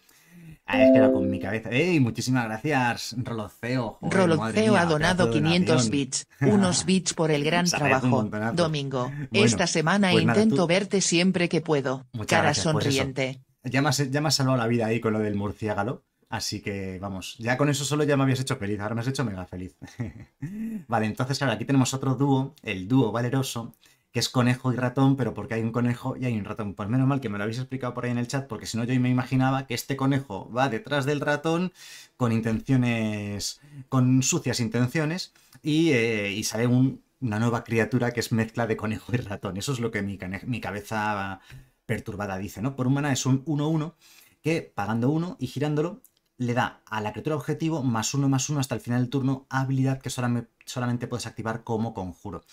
Ah, es que era con mi cabeza. ¡Ey! Muchísimas gracias, Roloceo. Roloceo ha donado 500 bits. Unos bits por el gran trabajo. Domingo, esta semana pues intento verte siempre que puedo. Cara pues sonriente. Ya me, ya salvado la vida ahí con lo del murciélago. Así que vamos, ya con eso solo ya me habías hecho feliz, ahora me has hecho mega feliz. vale, entonces ahora aquí tenemos otro dúo, el dúo valeroso, que es conejo y ratón, pero porque hay un conejo y hay un ratón. Pues menos mal que me lo habéis explicado por ahí en el chat, porque si no yo me imaginaba que este conejo va detrás del ratón con intenciones, con sucias intenciones, y, eh, sale una nueva criatura que es mezcla de conejo y ratón. Eso es lo que mi, cabeza perturbada dice, ¿no? Por humana es un 1-1 que pagando uno y girándolo le da a la criatura objetivo más uno más uno hasta el final del turno, habilidad que solamente puedes activar como conjuro.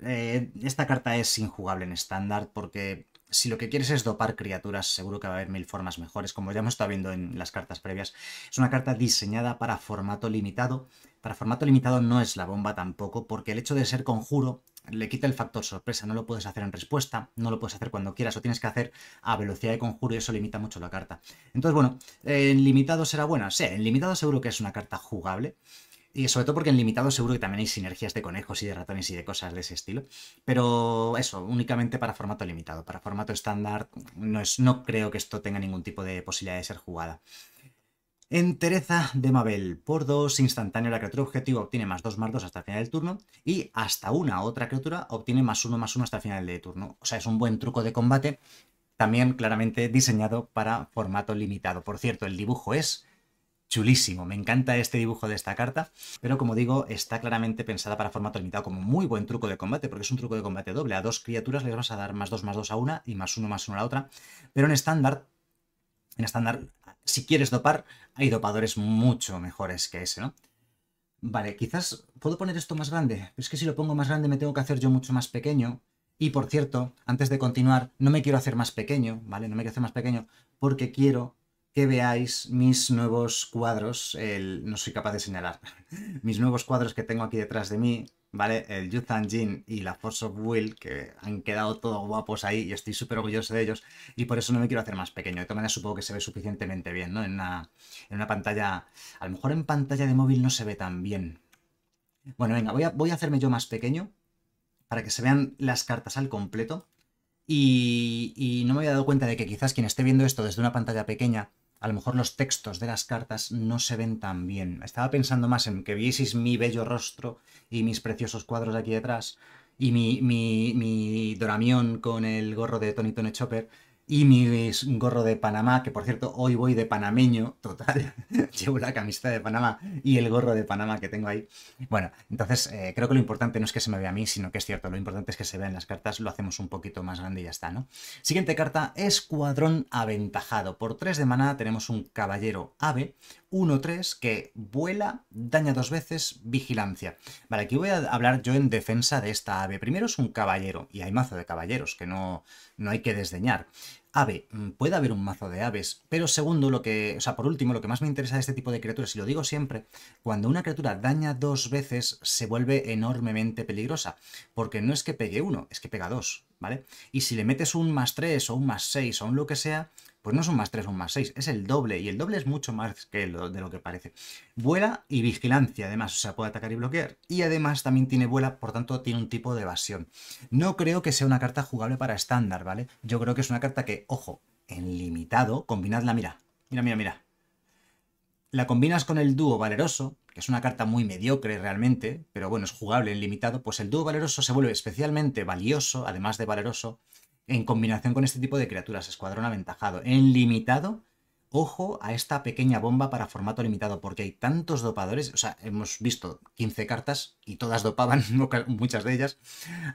Eh, esta carta es injugable en estándar porque si lo que quieres es dopar criaturas, seguro que va a haber mil formas mejores, como ya hemos estado viendo en las cartas previas. Es una carta diseñada para formato limitado. Para formato limitado no es la bomba tampoco, porque el hecho de ser conjuro le quita el factor sorpresa, no lo puedes hacer en respuesta, no lo puedes hacer cuando quieras, o tienes que hacer a velocidad de conjuro y eso limita mucho la carta. Entonces, bueno, en limitado será buena, Sí, en limitado seguro que es una carta jugable, y sobre todo porque en limitado seguro que también hay sinergias de conejos y de ratones y de cosas de ese estilo. Pero eso, únicamente para formato limitado. Para formato estándar no, es, no creo que esto tenga ningún tipo de posibilidad de ser jugada. Entereza de Mabel. Por 2, instantáneo, la criatura objetivo obtiene más 2 más 2 hasta el final del turno y hasta una otra criatura obtiene más 1 más 1 hasta el final del turno. O sea, es un buen truco de combate, también claramente diseñado para formato limitado. Por cierto, el dibujo es chulísimo. Me encanta este dibujo de esta carta, pero como digo, está claramente pensada para formato limitado como muy buen truco de combate, porque es un truco de combate doble. A dos criaturas les vas a dar más 2 más 2 a una y más 1 más 1 a la otra, pero en estándar en estándar, si quieres dopar, hay dopadores mucho mejores que ese, ¿no? Vale, quizás puedo poner esto más grande, pero es que si lo pongo más grande me tengo que hacer yo mucho más pequeño. Y por cierto, antes de continuar, no me quiero hacer más pequeño, ¿vale? No me quiero hacer más pequeño porque quiero que veáis mis nuevos cuadros, no soy capaz de señalar, mis nuevos cuadros que tengo aquí detrás de mí, ¿vale? El Youth Jin y la Force of Will, que han quedado todos guapos ahí y estoy súper orgulloso de ellos y por eso no me quiero hacer más pequeño. De todas maneras supongo que se ve suficientemente bien, ¿no? En una, en una pantalla... A lo mejor en pantalla de móvil no se ve tan bien. Bueno, venga, voy a, voy a hacerme yo más pequeño para que se vean las cartas al completo. Y, y, no me había dado cuenta de que quizás quien esté viendo esto desde una pantalla pequeña a lo mejor los textos de las cartas no se ven tan bien. Estaba pensando más en que vieseis mi bello rostro y mis preciosos cuadros de aquí detrás y mi, mi, mi doramión con el gorro de Tony Tone Chopper y mi gorro de Panamá, que por cierto hoy voy de panameño, total, llevo la camiseta de Panamá y el gorro de Panamá que tengo ahí. Bueno, entonces eh, creo que lo importante no es que se me vea a mí, sino que es cierto, lo importante es que se vean las cartas, lo hacemos un poquito más grande y ya está, ¿no? Siguiente carta, Escuadrón Aventajado. Por 3 de manada tenemos un caballero ave, 1-3 que vuela, daña dos veces, vigilancia. Vale, aquí voy a hablar yo en defensa de esta ave. Primero es un caballero, y hay mazo de caballeros que no, no hay que desdeñar ave, mm, puede haber un mazo de aves, pero segundo, lo que, o sea, por último, lo que más me interesa de este tipo de criaturas, y lo digo siempre, cuando una criatura daña dos veces se vuelve enormemente peligrosa, porque no es que pegue uno, es que pega dos, ¿vale? Y si le metes un más tres o un más seis o un lo que sea, pues no es un más 3 o un más 6, es el doble, y el doble es mucho más que de lo que parece. Vuela y vigilancia, además, o sea, puede atacar y bloquear, y además también tiene vuela, por tanto tiene un tipo de evasión. No creo que sea una carta jugable para estándar, ¿vale? Yo creo que es una carta que, ojo, en limitado, combinadla, mira, mira, mira, mira. La combinas con el dúo valeroso, que es una carta muy mediocre realmente, pero bueno, es jugable en limitado, pues el dúo valeroso se vuelve especialmente valioso, además de valeroso, en combinación con este tipo de criaturas, escuadrón aventajado. En limitado, ojo a esta pequeña bomba para formato limitado, porque hay tantos dopadores, o sea, hemos visto 15 cartas y todas dopaban, muchas de ellas,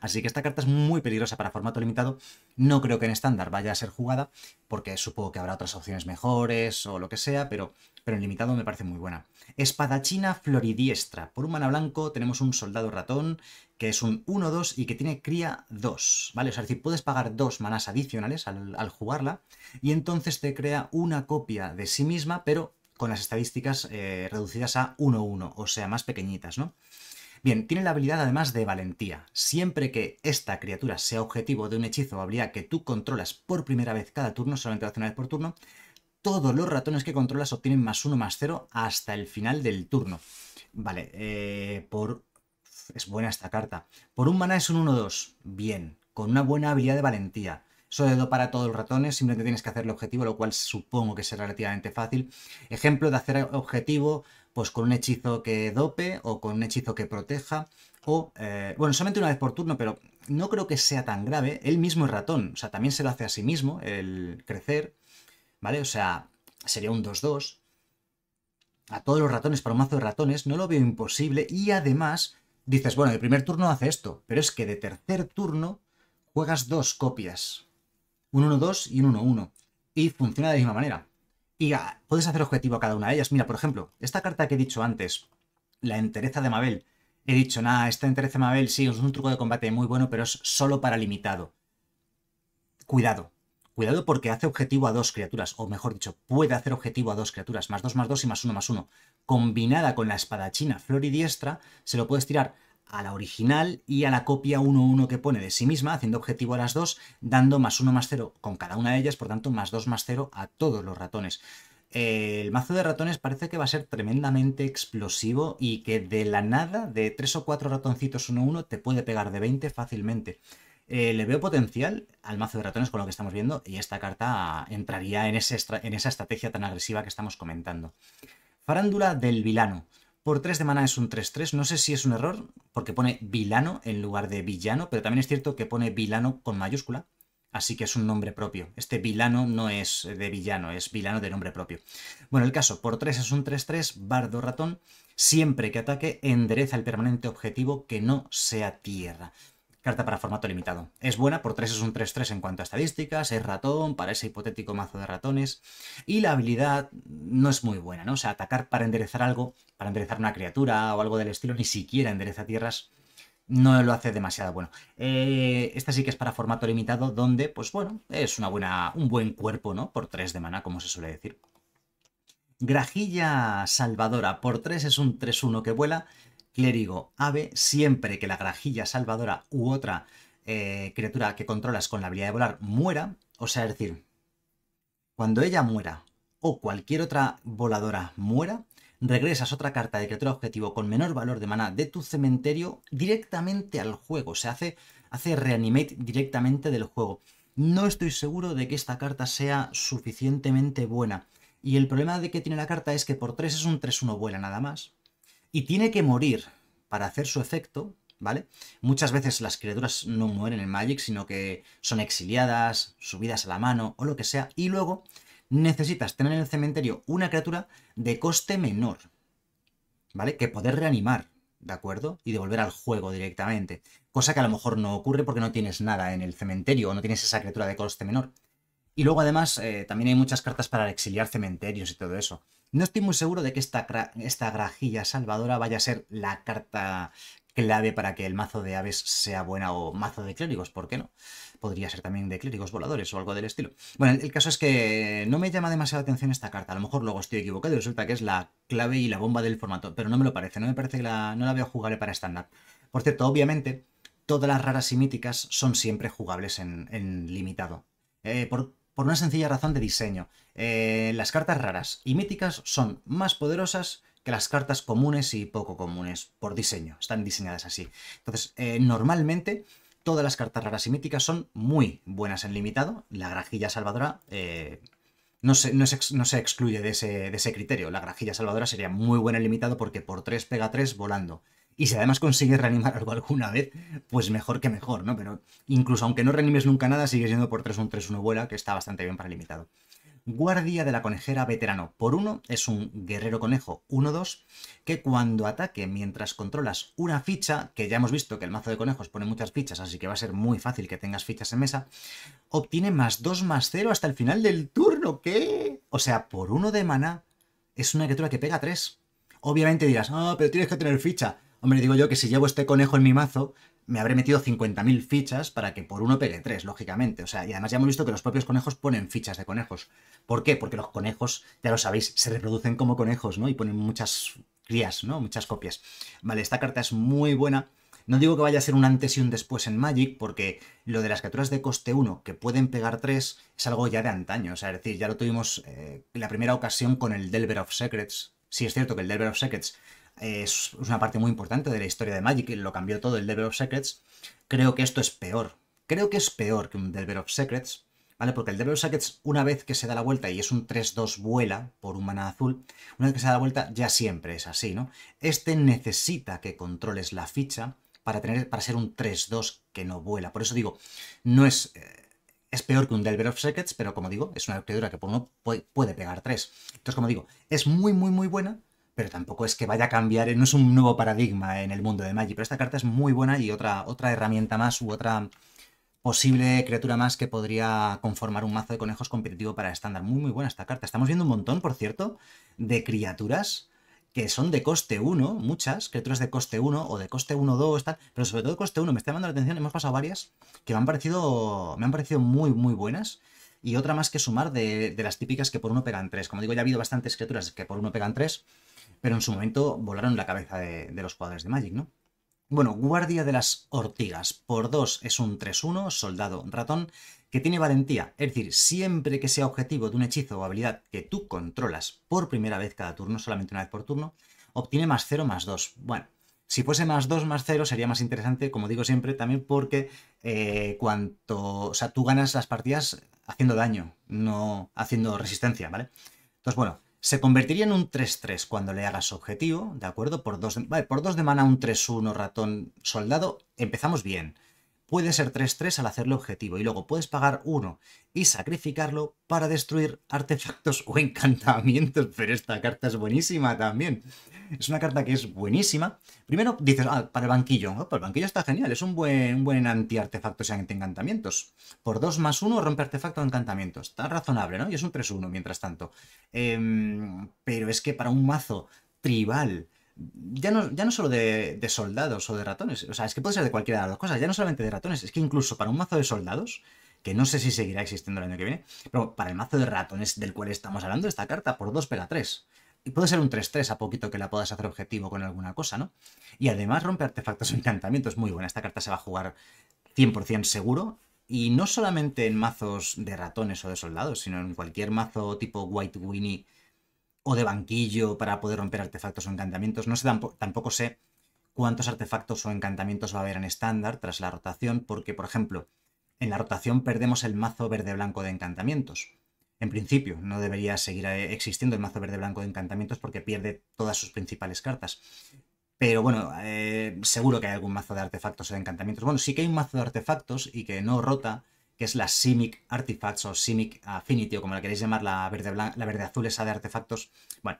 así que esta carta es muy peligrosa para formato limitado, no creo que en estándar vaya a ser jugada, porque supongo que habrá otras opciones mejores o lo que sea, pero pero en limitado me parece muy buena. Espadachina floridiestra. Por un mana blanco tenemos un soldado ratón que es un 1-2 y que tiene cría 2, ¿vale? O sea, es decir, puedes pagar dos manas adicionales al, jugarla y entonces te crea una copia de sí misma, pero con las estadísticas eh, reducidas a 1-1, o sea, más pequeñitas, ¿no? Bien, tiene la habilidad además de valentía. Siempre que esta criatura sea objetivo de un hechizo o habilidad que tú controlas por primera vez cada turno, solamente lo hace una vez por turno, todos los ratones que controlas obtienen más uno más 0 hasta el final del turno. Vale, eh, por... es buena esta carta. Por un mana es un 1-2, bien, con una buena habilidad de valentía. Eso de para todos los ratones, simplemente tienes que hacer el objetivo, lo cual supongo que será relativamente fácil. Ejemplo de hacer objetivo, pues con un hechizo que dope o con un hechizo que proteja. O, eh, bueno, solamente una vez por turno, pero no creo que sea tan grave. Él mismo es ratón, o sea, también se lo hace a sí mismo el crecer. ¿vale? O sea, sería un 2-2. A todos los ratones para un mazo de ratones no lo veo imposible y además dices, bueno, el primer turno hace esto, pero es que de tercer turno juegas dos copias. Un 1-2 y un 1-1. Y funciona de la misma manera. Y ah, puedes hacer objetivo a cada una de ellas. Mira, por ejemplo, esta carta que he dicho antes, la entereza de Mabel. He dicho, nada, esta entereza de Mabel sí es un truco de combate muy bueno, pero es solo para limitado. Cuidado, Cuidado porque hace objetivo a dos criaturas, o mejor dicho, puede hacer objetivo a dos criaturas, más 2 más 2 y más 1 más 1. Combinada con la espadachina floridiestra, se lo puedes tirar a la original y a la copia 1-1 que pone de sí misma, haciendo objetivo a las dos, dando más 1 más 0 con cada una de ellas, por tanto, más 2 más 0 a todos los ratones. El mazo de ratones parece que va a ser tremendamente explosivo y que de la nada, de tres o cuatro ratoncitos 1-1, te puede pegar de 20 fácilmente. Eh, le veo potencial al mazo de ratones con lo que estamos viendo y esta carta entraría en, en esa estrategia tan agresiva que estamos comentando. Farándula del vilano. Por 3 de mana es un 3-3. No sé si es un error porque pone vilano en lugar de villano, pero también es cierto que pone vilano con mayúscula. Así que es un nombre propio. Este vilano no es de villano, es vilano de nombre propio. Bueno, el caso, por 3 es un 3-3, bardo ratón. Siempre que ataque, endereza el permanente objetivo que no sea tierra. Carta para formato limitado. Es buena por 3 es un 3-3 en cuanto a estadísticas, es ratón para ese hipotético mazo de ratones. Y la habilidad no es muy buena, ¿no? O sea, atacar para enderezar algo, para enderezar una criatura o algo del estilo, ni siquiera endereza tierras, no lo hace demasiado bueno. Eh, esta sí que es para formato limitado, donde, pues bueno, es una buena, un buen cuerpo, ¿no? Por 3 de mana, como se suele decir. Grajilla Salvadora por 3 es un 3-1 que vuela clérigo ave, siempre que la grajilla salvadora u otra eh, criatura que controlas con la habilidad de volar muera, o sea, es decir, cuando ella muera o cualquier otra voladora muera, regresas otra carta de criatura objetivo con menor valor de mana de tu cementerio directamente al juego. Se hace, hace reanimate directamente del juego. No estoy seguro de que esta carta sea suficientemente buena. Y el problema de que tiene la carta es que por 3 es un 3-1 vuela nada más y tiene que morir para hacer su efecto, ¿vale? Muchas veces las criaturas no mueren en Magic, sino que son exiliadas, subidas a la mano o lo que sea, y luego necesitas tener en el cementerio una criatura de coste menor, ¿vale? Que poder reanimar, ¿de acuerdo? Y devolver al juego directamente, cosa que a lo mejor no ocurre porque no tienes nada en el cementerio o no tienes esa criatura de coste menor. Y luego además eh, también hay muchas cartas para exiliar cementerios y todo eso. No estoy muy seguro de que esta, esta grajilla salvadora vaya a ser la carta clave para que el mazo de aves sea buena o mazo de clérigos, ¿por qué no? Podría ser también de clérigos voladores o algo del estilo. Bueno, el, caso es que no me llama demasiada atención esta carta, a lo mejor luego estoy equivocado y resulta que es la clave y la bomba del formato, pero no me lo parece, no me parece que la, no la veo jugable para estándar. Por cierto, obviamente, todas las raras y míticas son siempre jugables en, limitado. Eh, por una sencilla razón de diseño. Eh, las cartas raras y míticas son más poderosas que las cartas comunes y poco comunes, por diseño, están diseñadas así. Entonces, eh, normalmente todas las cartas raras y míticas son muy buenas en limitado. La grajilla salvadora eh, no, se, no, excluye de ese, de ese criterio. La grajilla salvadora sería muy buena en limitado porque por 3 pega 3 volando. Y si además consigues reanimar algo alguna vez, pues mejor que mejor, ¿no? Pero incluso aunque no reanimes nunca nada, sigues yendo por 3-1-3-1 vuela, que está bastante bien para limitado. Guardia de la Conejera Veterano. Por uno es un Guerrero Conejo 1-2 que cuando ataque mientras controlas una ficha, que ya hemos visto que el mazo de conejos pone muchas fichas, así que va a ser muy fácil que tengas fichas en mesa, obtiene más 2 más 0 hasta el final del turno. ¿Qué? O sea, por uno de mana es una criatura que pega 3. Obviamente dirás, ah, pero tienes que tener ficha. Hombre, digo yo que si llevo este conejo en mi mazo, me habré metido 50.000 fichas para que por uno pegue tres, lógicamente. O sea, y además ya hemos visto que los propios conejos ponen fichas de conejos. ¿Por qué? Porque los conejos, ya lo sabéis, se reproducen como conejos, ¿no? Y ponen muchas crías, ¿no? Muchas copias. Vale, esta carta es muy buena. No digo que vaya a ser un antes y un después en Magic, porque lo de las criaturas de coste 1 que pueden pegar 3 es algo ya de antaño. O sea, es decir, ya lo tuvimos eh, en la primera ocasión con el Delver of Secrets. Sí, es cierto que el Delver of Secrets es una parte muy importante de la historia de Magic, lo cambió todo el Devil of Secrets. Creo que esto es peor. Creo que es peor que un Delver of Secrets, ¿vale? Porque el Devil of Secrets, una vez que se da la vuelta y es un 3-2 vuela por un mana azul, una vez que se da la vuelta ya siempre es así, ¿no? Este necesita que controles la ficha para, tener, para ser un 3-2 que no vuela. Por eso digo, no es... Eh, es peor que un Delver of Secrets, pero como digo, es una criatura que por uno puede, puede pegar 3. Entonces, como digo, es muy, muy, muy buena, pero tampoco es que vaya a cambiar, eh, no es un nuevo paradigma en el mundo de Magic, pero esta carta es muy buena y otra, otra herramienta más u otra posible criatura más que podría conformar un mazo de conejos competitivo para estándar. Muy, muy buena esta carta. Estamos viendo un montón, por cierto, de criaturas que son de coste 1, muchas, criaturas de coste 1 o de coste 1, 2, tal, pero sobre todo de coste 1, me está llamando la atención, hemos pasado varias que me han parecido, me han parecido muy, muy buenas. Y otra más que sumar de, las típicas que por uno pegan 3. Como digo, ya ha habido bastantes criaturas que por uno pegan 3, pero en su momento volaron la cabeza de, los jugadores de Magic, ¿no? Bueno, Guardia de las Ortigas, por 2 es un 3-1, soldado ratón, que tiene valentía, es decir, siempre que sea objetivo de un hechizo o habilidad que tú controlas por primera vez cada turno, solamente una vez por turno, obtiene más 0, más 2. Bueno, si fuese más 2, más 0 sería más interesante, como digo siempre, también porque eh, cuanto, o sea, tú ganas las partidas haciendo daño, no haciendo resistencia, ¿vale? Entonces, bueno, se convertiría en un 3-3 cuando le hagas objetivo, ¿de acuerdo? Por 2 por dos de mana un 3-1 ratón soldado, empezamos bien puede ser 3-3 al hacerle objetivo y luego puedes pagar uno y sacrificarlo para destruir artefactos o encantamientos. Pero esta carta es buenísima también. Es una carta que es buenísima. Primero dices, ah, para el banquillo. Oh, para pues el banquillo está genial, es un buen, un buen anti-artefactos y anti-encantamientos. Por 2 más 1 rompe artefacto o encantamientos. Está razonable, ¿no? Y es un 3-1 mientras tanto. Em, pero es que para un mazo tribal ya no, ya no solo de, soldados o de ratones, o sea, es que puede ser de cualquiera de las dos cosas, ya no solamente de ratones, es que incluso para un mazo de soldados, que no sé si seguirá existiendo el año que viene, pero para el mazo de ratones del cual estamos hablando, esta carta por 2 pega 3. Y puede ser un 3-3 a poquito que la puedas hacer objetivo con alguna cosa, ¿no? Y además rompe artefactos encantamientos, muy buena, esta carta se va a jugar 100% seguro. Y no solamente en mazos de ratones o de soldados, sino en cualquier mazo tipo White Winnie o de banquillo para poder romper artefactos o encantamientos. No sé, tampoco sé cuántos artefactos o encantamientos va a haber en estándar tras la rotación, porque, por ejemplo, en la rotación perdemos el mazo verde-blanco de encantamientos. En principio, no debería seguir eh, existiendo el mazo verde-blanco de encantamientos porque pierde todas sus principales cartas. Pero bueno, eh, seguro que hay algún mazo de artefactos o de encantamientos. Bueno, sí que hay un mazo de artefactos y que no rota, que es la Simic Artifacts o Simic Affinity, o como la queréis llamar, la verde, la azul esa de artefactos. Bueno,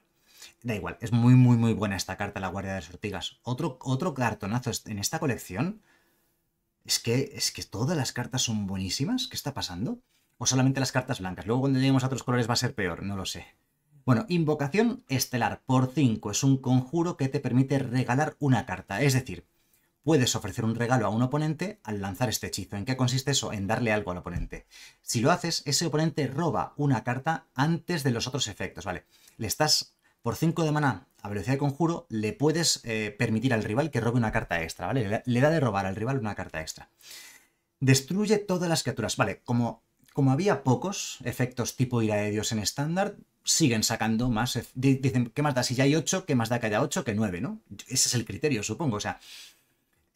da igual, es muy, muy, muy buena esta carta, la Guardia de las Ortigas. Otro, otro cartonazo en esta colección. Es que, es que todas las cartas son buenísimas. ¿Qué está pasando? O solamente las cartas blancas. Luego cuando lleguemos a otros colores va a ser peor, no lo sé. Bueno, invocación estelar por 5 es un conjuro que te permite regalar una carta. Es decir, puedes ofrecer un regalo a un oponente al lanzar este hechizo. ¿En qué consiste eso? En darle algo al oponente. Si lo haces, ese oponente roba una carta antes de los otros efectos, ¿vale? Le estás, por 5 de maná a velocidad de conjuro, le puedes eh, permitir al rival que robe una carta extra, ¿vale? Le, da de robar al rival una carta extra. Destruye todas las criaturas, ¿vale? Como, como había pocos efectos tipo ira de Dios en estándar, siguen sacando más. Dicen, ¿qué más da? Si ya hay 8, ¿qué más da que haya 8 que 9, ¿no? Ese es el criterio, supongo. O sea,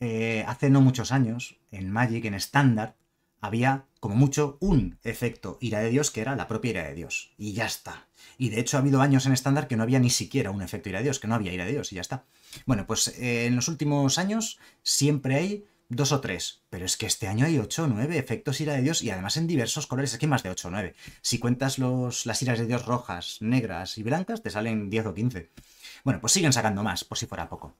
eh, hace no muchos años, en Magic, en estándar, había como mucho un efecto ira de Dios que era la propia ira de Dios. Y ya está. Y de hecho ha habido años en estándar que no había ni siquiera un efecto ira de Dios, que no había ira de Dios y ya está. Bueno, pues eh, en los últimos años siempre hay dos o tres, pero es que este año hay ocho o nueve efectos ira de Dios y además en diversos colores, aquí más de ocho o nueve. Si cuentas los, las iras de Dios rojas, negras y blancas, te salen 10 o 15. Bueno, pues siguen sacando más, por si fuera poco.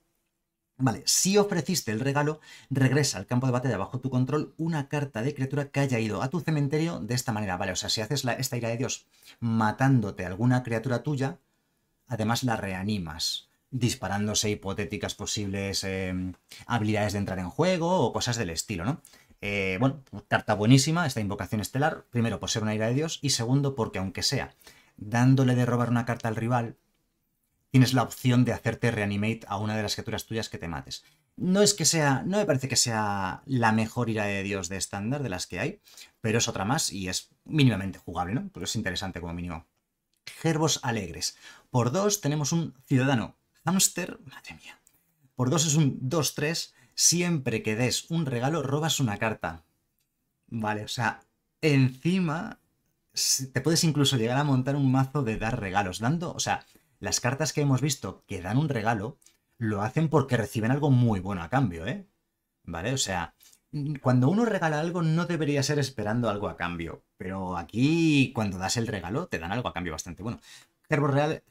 Vale, si ofreciste el regalo, regresa al campo de batalla bajo tu control una carta de criatura que haya ido a tu cementerio de esta manera. Vale, o sea, si haces esta ira de Dios matándote a alguna criatura tuya, además la reanimas, disparándose hipotéticas posibles eh, habilidades de entrar en juego o cosas del estilo, ¿no? Eh, bueno, carta buenísima, esta invocación estelar, primero por ser una ira de Dios y segundo porque aunque sea dándole de robar una carta al rival, tienes la opción de hacerte reanimate a una de las criaturas tuyas que te mates. No es que sea, no me parece que sea la mejor ira de Dios de estándar de las que hay, pero es otra más y es mínimamente jugable, ¿no? Pero es interesante como mínimo. Gerbos alegres. Por dos tenemos un ciudadano hamster, madre mía. Por dos es un 2-3. Siempre que des un regalo, robas una carta. Vale, o sea, encima te puedes incluso llegar a montar un mazo de dar regalos, dando, o sea, las cartas que hemos visto que dan un regalo, lo hacen porque reciben algo muy bueno a cambio, ¿eh? ¿Vale? O sea, mm, cuando uno regala algo no debería ser esperando algo a cambio, pero aquí cuando das el regalo te dan algo a cambio bastante bueno. Gerbos, real,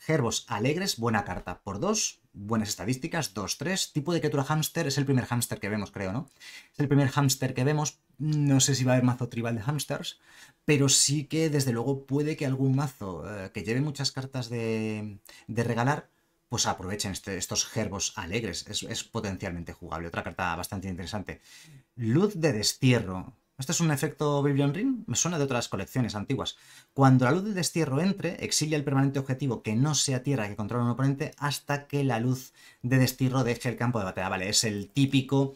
alegres, buena carta. Por dos, buenas estadísticas, dos tres. Tipo de criatura hámster, es el primer hámster que vemos, creo, ¿no? Es el primer hámster que vemos, no sé si va a haber mazo tribal de hamsters, pero sí que desde luego puede que algún mazo eh, que lleve muchas cartas de, de regalar, pues aprovechen este, estos gerbos alegres. Es, es, potencialmente jugable. Otra carta bastante interesante. Luz de destierro. Este es un efecto Biblion Ring, me suena de otras colecciones antiguas. Cuando la luz de destierro entre, exilia el permanente objetivo que no sea tierra que controla un oponente hasta que la luz de destierro deje el campo de batalla. Vale, es el típico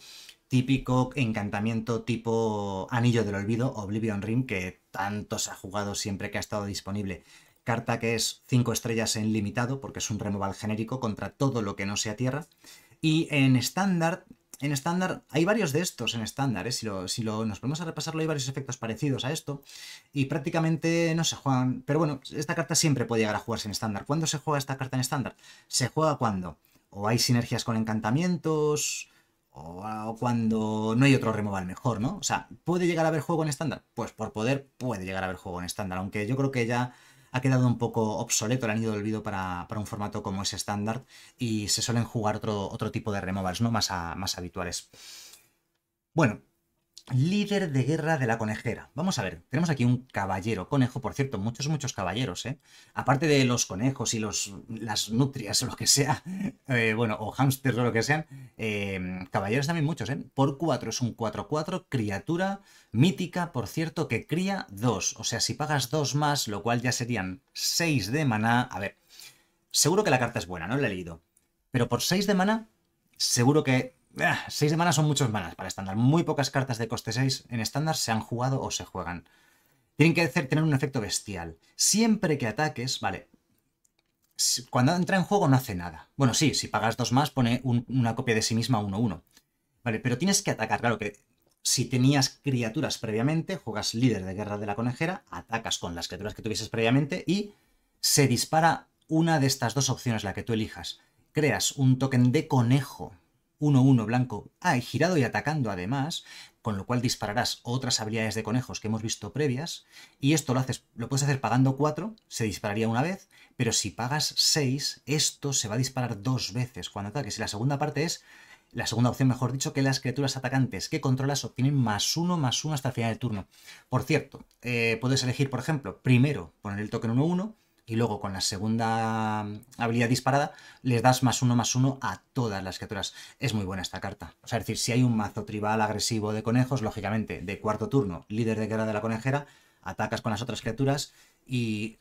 típico encantamiento tipo Anillo del Olvido, Oblivion Rim, que tanto se ha jugado siempre que ha estado disponible. Carta que es 5 estrellas en limitado, porque es un removal genérico contra todo lo que no sea tierra. Y en estándar, en estándar, hay varios de estos en estándar, ¿eh? si, lo, nos ponemos a repasarlo hay varios efectos parecidos a esto y prácticamente no se juegan, pero bueno, esta carta siempre puede llegar a jugarse en estándar. ¿Cuándo se juega esta carta en estándar? Se juega cuando o hay sinergias con encantamientos, o, cuando no hay otro removal mejor, ¿no? O sea, ¿puede llegar a haber juego en estándar? Pues por poder puede llegar a haber juego en estándar, aunque yo creo que ya ha quedado un poco obsoleto el anillo de olvido para, un formato como ese estándar y se suelen jugar otro, otro tipo de removals, ¿no? Más, más habituales. Bueno, Líder de guerra de la conejera. Vamos a ver, tenemos aquí un caballero conejo, por cierto, muchos, muchos caballeros, ¿eh? Aparte de los conejos y los, las nutrias o lo que sea, eh, bueno, o hámsters o lo que sean, eh, caballeros también muchos, ¿eh? Por 4 es un 4-4, criatura mítica, por cierto, que cría 2. O sea, si pagas 2 más, lo cual ya serían 6 de maná. A ver, seguro que la carta es buena, no la he leído. Pero por 6 de maná, seguro que 6 ah, seis manas son muchos manas para estándar. Muy pocas cartas de coste 6 en estándar se han jugado o se juegan. Tienen que tener un efecto bestial. Siempre que ataques, vale. Cuando entra en juego no hace nada. Bueno, sí, si pagas dos más pone una copia de sí misma 1-1. Vale, pero tienes que atacar. Claro que si tenías criaturas previamente, juegas líder de guerra de la conejera, atacas con las criaturas que tuvieses previamente y se dispara una de estas dos opciones, la que tú elijas. Creas un token de conejo 1-1 blanco, ah, girado y atacando además, con lo cual dispararás otras habilidades de conejos que hemos visto previas, y esto lo, haces, lo puedes hacer pagando 4, se dispararía una vez, pero si pagas 6, esto se va a disparar dos veces cuando ataques, y la segunda parte es, la segunda opción mejor dicho, que las criaturas atacantes que controlas obtienen más 1, más 1 hasta el final del turno. Por cierto, eh, puedes elegir, por ejemplo, primero poner el token 1-1, y luego con la segunda habilidad disparada les das más uno más uno a todas las criaturas. Es muy buena esta carta. O sea, es decir, si hay un mazo tribal agresivo de conejos, lógicamente, de cuarto turno, líder de guerra de la conejera, atacas con las otras criaturas y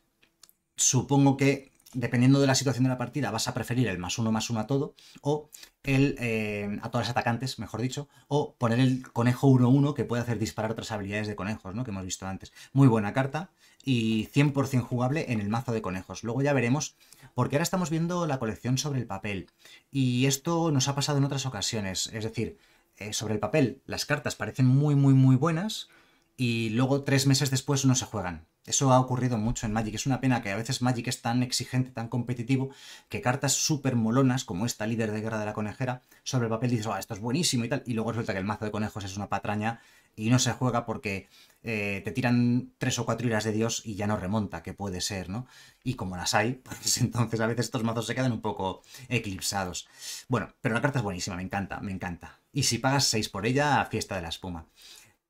supongo que, dependiendo de la situación de la partida, vas a preferir el más uno más uno a todo, o el eh, a todas las atacantes, mejor dicho, o poner el conejo uno, 1 que puede hacer disparar otras habilidades de conejos, ¿no? Que hemos visto antes. Muy buena carta y 100% jugable en el mazo de conejos. Luego ya veremos, porque ahora estamos viendo la colección sobre el papel y esto nos ha pasado en otras ocasiones, es decir, eh, sobre el papel las cartas parecen muy muy muy buenas y luego tres meses después no se juegan. Eso ha ocurrido mucho en Magic. Es una pena que a veces Magic es tan exigente, tan competitivo, que cartas súper molonas, como esta líder de guerra de la conejera, sobre el papel dices, esto es buenísimo y tal, y luego resulta que el mazo de conejos es una patraña y no se juega porque eh, te tiran tres o cuatro iras de Dios y ya no remonta, que puede ser, ¿no? Y como las hay, pues entonces a veces estos mazos se quedan un poco eclipsados. Bueno, pero la carta es buenísima, me encanta, me encanta. Y si pagas seis por ella, fiesta de la espuma.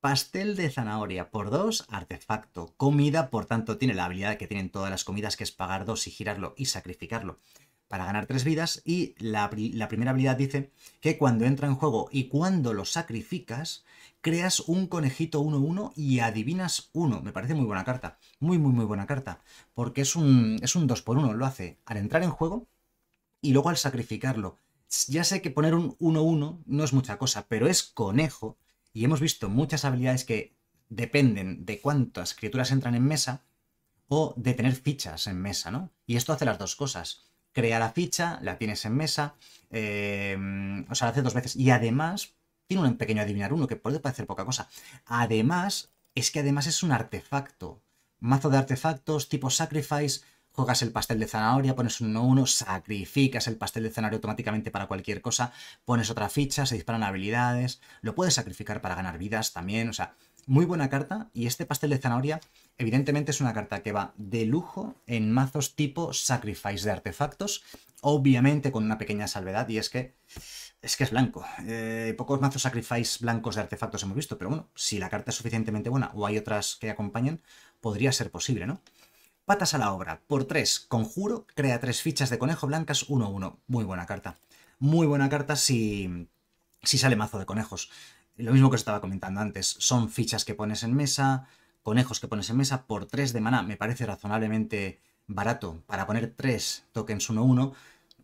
Pastel de zanahoria por 2, artefacto. Comida, por tanto, tiene la habilidad que tienen todas las comidas, que es pagar 2 y girarlo y sacrificarlo para ganar 3 vidas. Y la, primera habilidad dice que cuando entra en juego y cuando lo sacrificas, creas un conejito 1-1 y adivinas 1. Me parece muy buena carta. Muy, muy, muy buena carta. Porque es un, es un 2 por 1 Lo hace al entrar en juego y luego al sacrificarlo. Ya sé que poner un 1-1 no es mucha cosa, pero es conejo y hemos visto muchas habilidades que dependen de cuántas criaturas entran en mesa o de tener fichas en mesa, ¿no? Y esto hace las dos cosas. Crea la ficha, la tienes en mesa, em, o sea, la hace dos veces. Y además, tiene un pequeño adivinar uno, que puede parecer poca cosa. Además, es que además es un artefacto. Mazo de artefactos tipo Sacrifice, juegas el pastel de zanahoria, pones un 1-1, sacrificas el pastel de zanahoria automáticamente para cualquier cosa, pones otra ficha, se disparan habilidades, lo puedes sacrificar para ganar vidas también, o sea, muy buena carta y este pastel de zanahoria evidentemente es una carta que va de lujo en mazos tipo sacrifice de artefactos, obviamente con una pequeña salvedad y es que es que es blanco. Eh, pocos mazos sacrifice blancos de artefactos hemos visto, pero bueno, si la carta es suficientemente buena o hay otras que acompañen, podría ser posible, ¿no? Patas a la obra. Por 3, conjuro, crea 3 fichas de conejo blancas 1-1. Muy buena carta. Muy buena carta si, si sale mazo de conejos. Lo mismo que os estaba comentando antes. Son fichas que pones en mesa, conejos que pones en mesa por 3 de maná. Me parece razonablemente barato para poner 3 tokens 1-1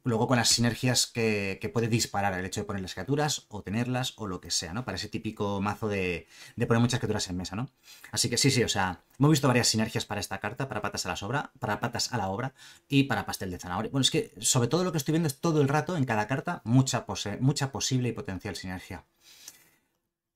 luego con las sinergias que, puede disparar el hecho de poner las criaturas o tenerlas o lo que sea, ¿no? Para ese típico mazo de, poner muchas criaturas en mesa, ¿no? Así que sí, sí, o sea, hemos visto varias sinergias para esta carta, para patas a la obra, para patas a la obra y para pastel de zanahoria. Bueno, es que sobre todo lo que estoy viendo es todo el rato en cada carta mucha, mucha posible y potencial sinergia.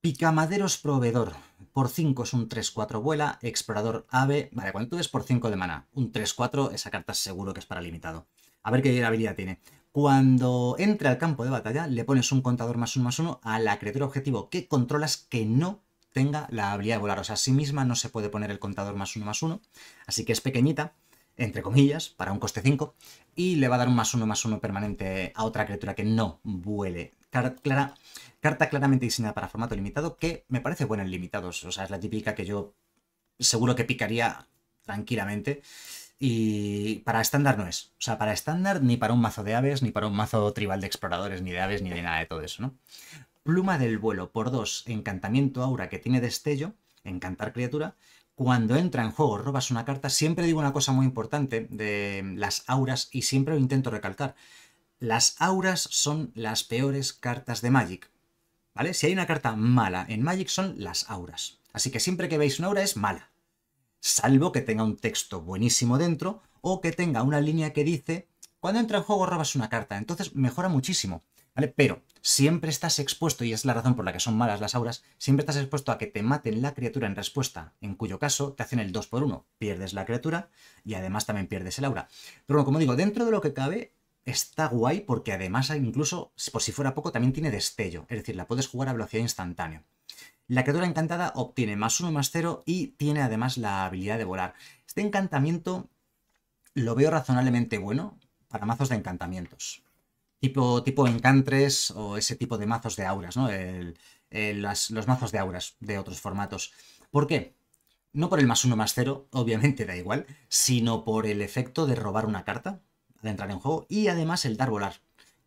Picamaderos proveedor. Por 5 es un 3-4 vuela. Explorador ave. Vale, cuando tú ves por 5 de mana, un 3-4, esa carta seguro que es para limitado a ver qué habilidad tiene. Cuando entra al campo de batalla, le pones un contador más uno más uno a la criatura objetivo que controlas que no tenga la habilidad de volar. O sea, a sí misma no se puede poner el contador más uno más uno, así que es pequeñita, entre comillas, para un coste 5, y le va a dar un más uno más uno permanente a otra criatura que no vuele. carta claramente diseñada para formato limitado, que me parece buena en limitados. O sea, es la típica que yo seguro que picaría tranquilamente y para estándar no es. O sea, para estándar ni para un mazo de aves, ni para un mazo tribal de exploradores, ni de aves, ni de nada de todo eso, ¿no? Pluma del vuelo por dos, encantamiento aura que tiene destello, encantar criatura. Cuando entra en juego robas una carta, siempre digo una cosa muy importante de las auras y siempre lo intento recalcar. Las auras son las peores cartas de Magic. ¿Vale? Si hay una carta mala en Magic son las auras. Así que siempre que veis una aura es mala salvo que tenga un texto buenísimo dentro o que tenga una línea que dice, cuando entra en juego robas una carta, entonces mejora muchísimo, ¿vale? Pero siempre estás expuesto, y es la razón por la que son malas las auras, siempre estás expuesto a que te maten la criatura en respuesta, en cuyo caso te hacen el 2 por 1 pierdes la criatura y además también pierdes el aura. Pero bueno, como digo, dentro de lo que cabe, está guay porque además incluso, por si fuera poco, también tiene destello, es decir, la puedes jugar a velocidad instantánea. La criatura encantada obtiene más uno más cero y tiene además la habilidad de volar. Este encantamiento lo veo razonablemente bueno para mazos de encantamientos. Tipo, tipo encantres o ese tipo de mazos de auras, ¿no? los mazos de auras de otros formatos. ¿Por qué? No por el más uno más cero, obviamente da igual, sino por el efecto de robar una carta de entrar en juego y además el dar volar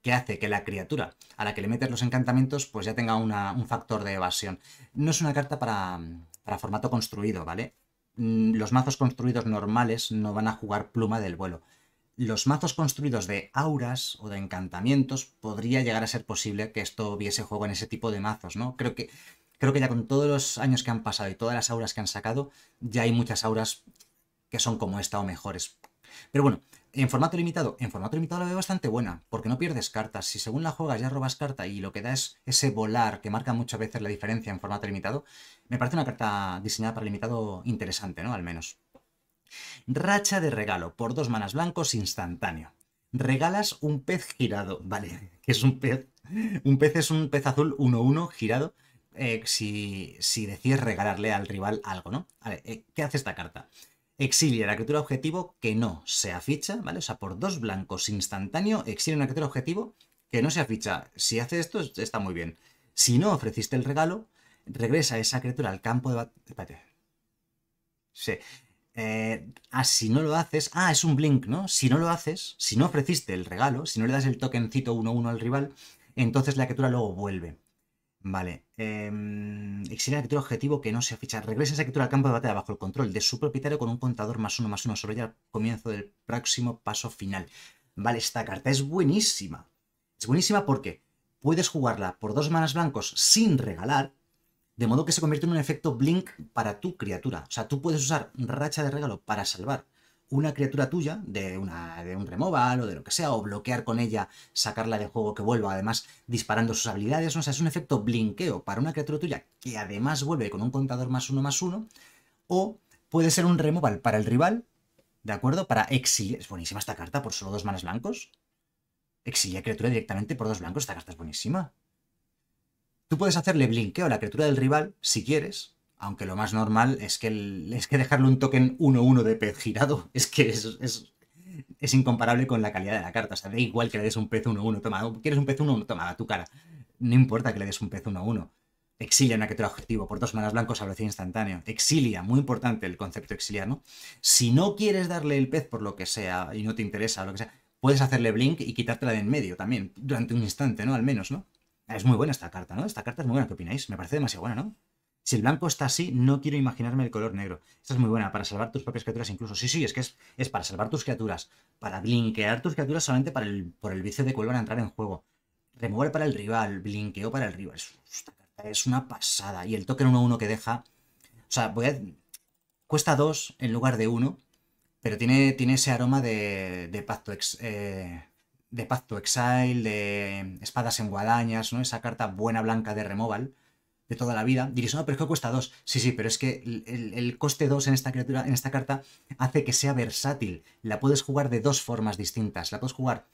que hace que la criatura a la que le metes los encantamientos pues ya tenga un factor de evasión. No es una carta para, formato construido, ¿vale? Mm, los mazos construidos normales no van a jugar pluma del vuelo. Los mazos construidos de auras o de encantamientos podría llegar a ser posible que esto viese juego en ese tipo de mazos, ¿no? Creo que, creo que ya con todos los años que han pasado y todas las auras que han sacado, ya hay muchas auras que son como esta o mejores. Pero bueno, en formato limitado, en formato limitado la veo bastante buena, porque no pierdes cartas. Si según la juegas ya robas carta y lo que da es ese volar que marca muchas veces la diferencia en formato limitado, me parece una carta diseñada para limitado interesante, ¿no? Al menos. Racha de regalo, por dos manas blancos instantáneo. Regalas un pez girado, ¿vale? Que es un pez. Un pez es un pez azul 1-1 girado. Eh, si, si decides regalarle al rival algo, ¿no? Vale, eh, ¿Qué hace esta carta? Exilia la criatura objetivo que no sea ficha, ¿vale? O sea, por dos blancos instantáneo, exilia una criatura objetivo que no sea ficha. Si hace esto, está muy bien. Si no ofreciste el regalo, regresa esa criatura al campo de batalla. Sí. Eh, ah, si no lo haces. Ah, es un blink, ¿no? Si no lo haces, si no ofreciste el regalo, si no le das el tokencito 1-1 al rival, entonces la criatura luego vuelve. Vale. Eh, em, exilia la criatura objetivo que no sea ficha. Regresa esa criatura al campo de batalla bajo el control de su propietario con un contador más uno más uno sobre ella al comienzo del próximo paso final. Vale, esta carta es buenísima. Es buenísima porque puedes jugarla por dos manas blancos sin regalar, de modo que se convierte en un efecto blink para tu criatura. O sea, tú puedes usar racha de regalo para salvar una criatura tuya, de, una, de un removal o de lo que sea, o bloquear con ella, sacarla de juego que vuelva, además disparando sus habilidades, o sea, es un efecto blinqueo para una criatura tuya que además vuelve con un contador más uno más uno, o puede ser un removal para el rival, ¿de acuerdo? Para exiliar, es buenísima esta carta, por solo dos manas blancos, exilia criatura directamente por dos blancos, esta carta es buenísima. Tú puedes hacerle blinkeo a la criatura del rival, si quieres, aunque lo más normal es que, es que dejarle un token 1-1 de pez girado es que es, es, incomparable con la calidad de la carta. O sea, da igual que le des un pez 1-1, toma, ¿quieres un pez 1-1? Toma, a tu cara. No importa que le des un pez 1-1. Exilia una criatura objetivo por dos manas blancos a instantáneo. Exilia, muy importante el concepto ¿no? Si no quieres darle el pez por lo que sea y no te interesa o lo que sea, puedes hacerle blink y quitártela de en medio también, durante un instante, ¿no? Al menos, ¿no? Es muy buena esta carta, ¿no? Esta carta es muy buena, ¿qué opináis? Me parece demasiado buena, ¿no? Si el blanco está así, no quiero imaginarme el color negro. Esta es muy buena, para salvar tus propias criaturas incluso. Sí, sí, es que es, para salvar tus criaturas. Para blinquear tus criaturas solamente para el, por el vicio de que a entrar en juego. Remover para el rival, blinqueo para el rival. Esta carta es una pasada. Y el token 1-1 que deja... O sea, Cuesta 2 en lugar de 1, pero tiene, tiene ese aroma de, pacto ex, eh, de Pacto Exile, de Espadas en Guadañas, ¿no? Esa carta buena blanca de removal de toda la vida, diréis, no, ah, pero es que cuesta 2. Sí, sí, pero es que el, coste 2 en esta criatura, en esta carta, hace que sea versátil. La puedes jugar de dos formas distintas. La puedes jugar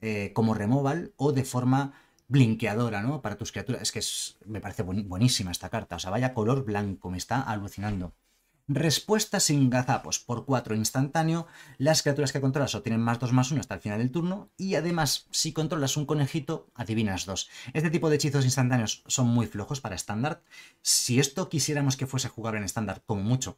eh, como removal o de forma blinqueadora, ¿no? Para tus criaturas. Es que me parece buenísima esta carta. O sea, vaya color blanco, me está alucinando. Respuesta sin gazapos por 4 instantáneo. Las criaturas que controlas obtienen más 2 más 1 hasta el final del turno. Y además, si controlas un conejito, adivinas 2. Este tipo de hechizos instantáneos son muy flojos para estándar. Si esto quisiéramos que fuese jugable en estándar, como mucho,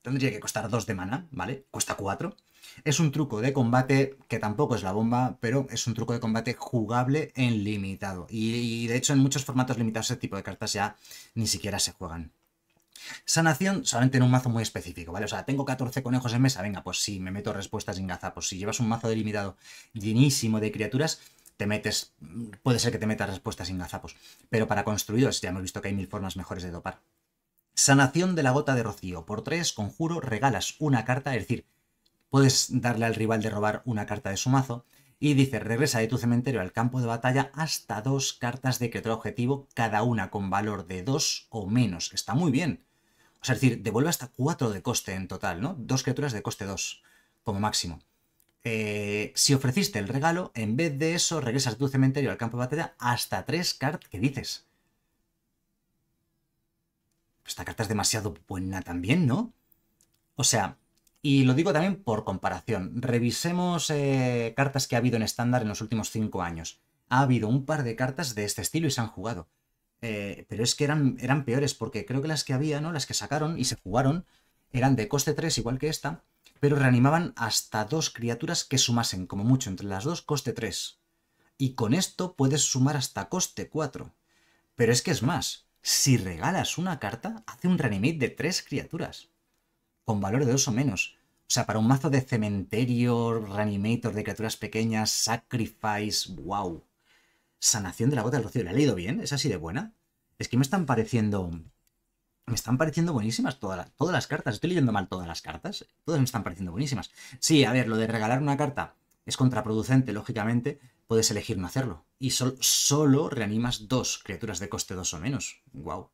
tendría que costar 2 de mana, ¿vale? Cuesta 4. Es un truco de combate que tampoco es la bomba, pero es un truco de combate jugable en limitado. Y, y de hecho, en muchos formatos limitados, este tipo de cartas ya ni siquiera se juegan. Sanación solamente en un mazo muy específico, ¿vale? O sea, tengo 14 conejos en mesa, venga, pues sí, me meto respuestas sin gazapos, si llevas un mazo delimitado llenísimo de criaturas, te metes, mm, puede ser que te metas respuestas sin gazapos, pero para construidos ya hemos visto que hay mil formas mejores de dopar. Sanación de la gota de rocío. Por 3, conjuro, regalas una carta, es decir, puedes darle al rival de robar una carta de su mazo, y dice, regresa de tu cementerio al campo de batalla hasta dos cartas de criatura objetivo, cada una con valor de 2 o menos. Está muy bien. O sea, es decir, devuelve hasta 4 de coste en total, ¿no? Dos criaturas de coste 2, como máximo. Eh, si ofreciste el regalo, en vez de eso, regresas a tu cementerio al campo de batalla hasta 3 cartas que dices. Esta carta es demasiado buena también, ¿no? O sea, y lo digo también por comparación. Revisemos eh, cartas que ha habido en estándar en los últimos 5 años. Ha habido un par de cartas de este estilo y se han jugado. Eh, pero es que eran, eran peores, porque creo que las que había, ¿no? Las que sacaron y se jugaron, eran de coste 3, igual que esta, pero reanimaban hasta dos criaturas que sumasen, como mucho, entre las dos, coste 3. Y con esto puedes sumar hasta coste 4. Pero es que es más, si regalas una carta, hace un reanimate de tres criaturas, con valor de dos o menos. O sea, para un mazo de cementerio, reanimator de criaturas pequeñas, sacrifice, wow. Sanación de la gota del rocío. ¿La he leído bien? ¿Es así de buena? Es que me están pareciendo. Me están pareciendo buenísimas todas las, todas las cartas. Estoy leyendo mal todas las cartas. Todas me están pareciendo buenísimas. Sí, a ver, lo de regalar una carta es contraproducente, lógicamente. Puedes elegir no hacerlo. Y solo reanimas dos criaturas de coste 2 o menos. Wow.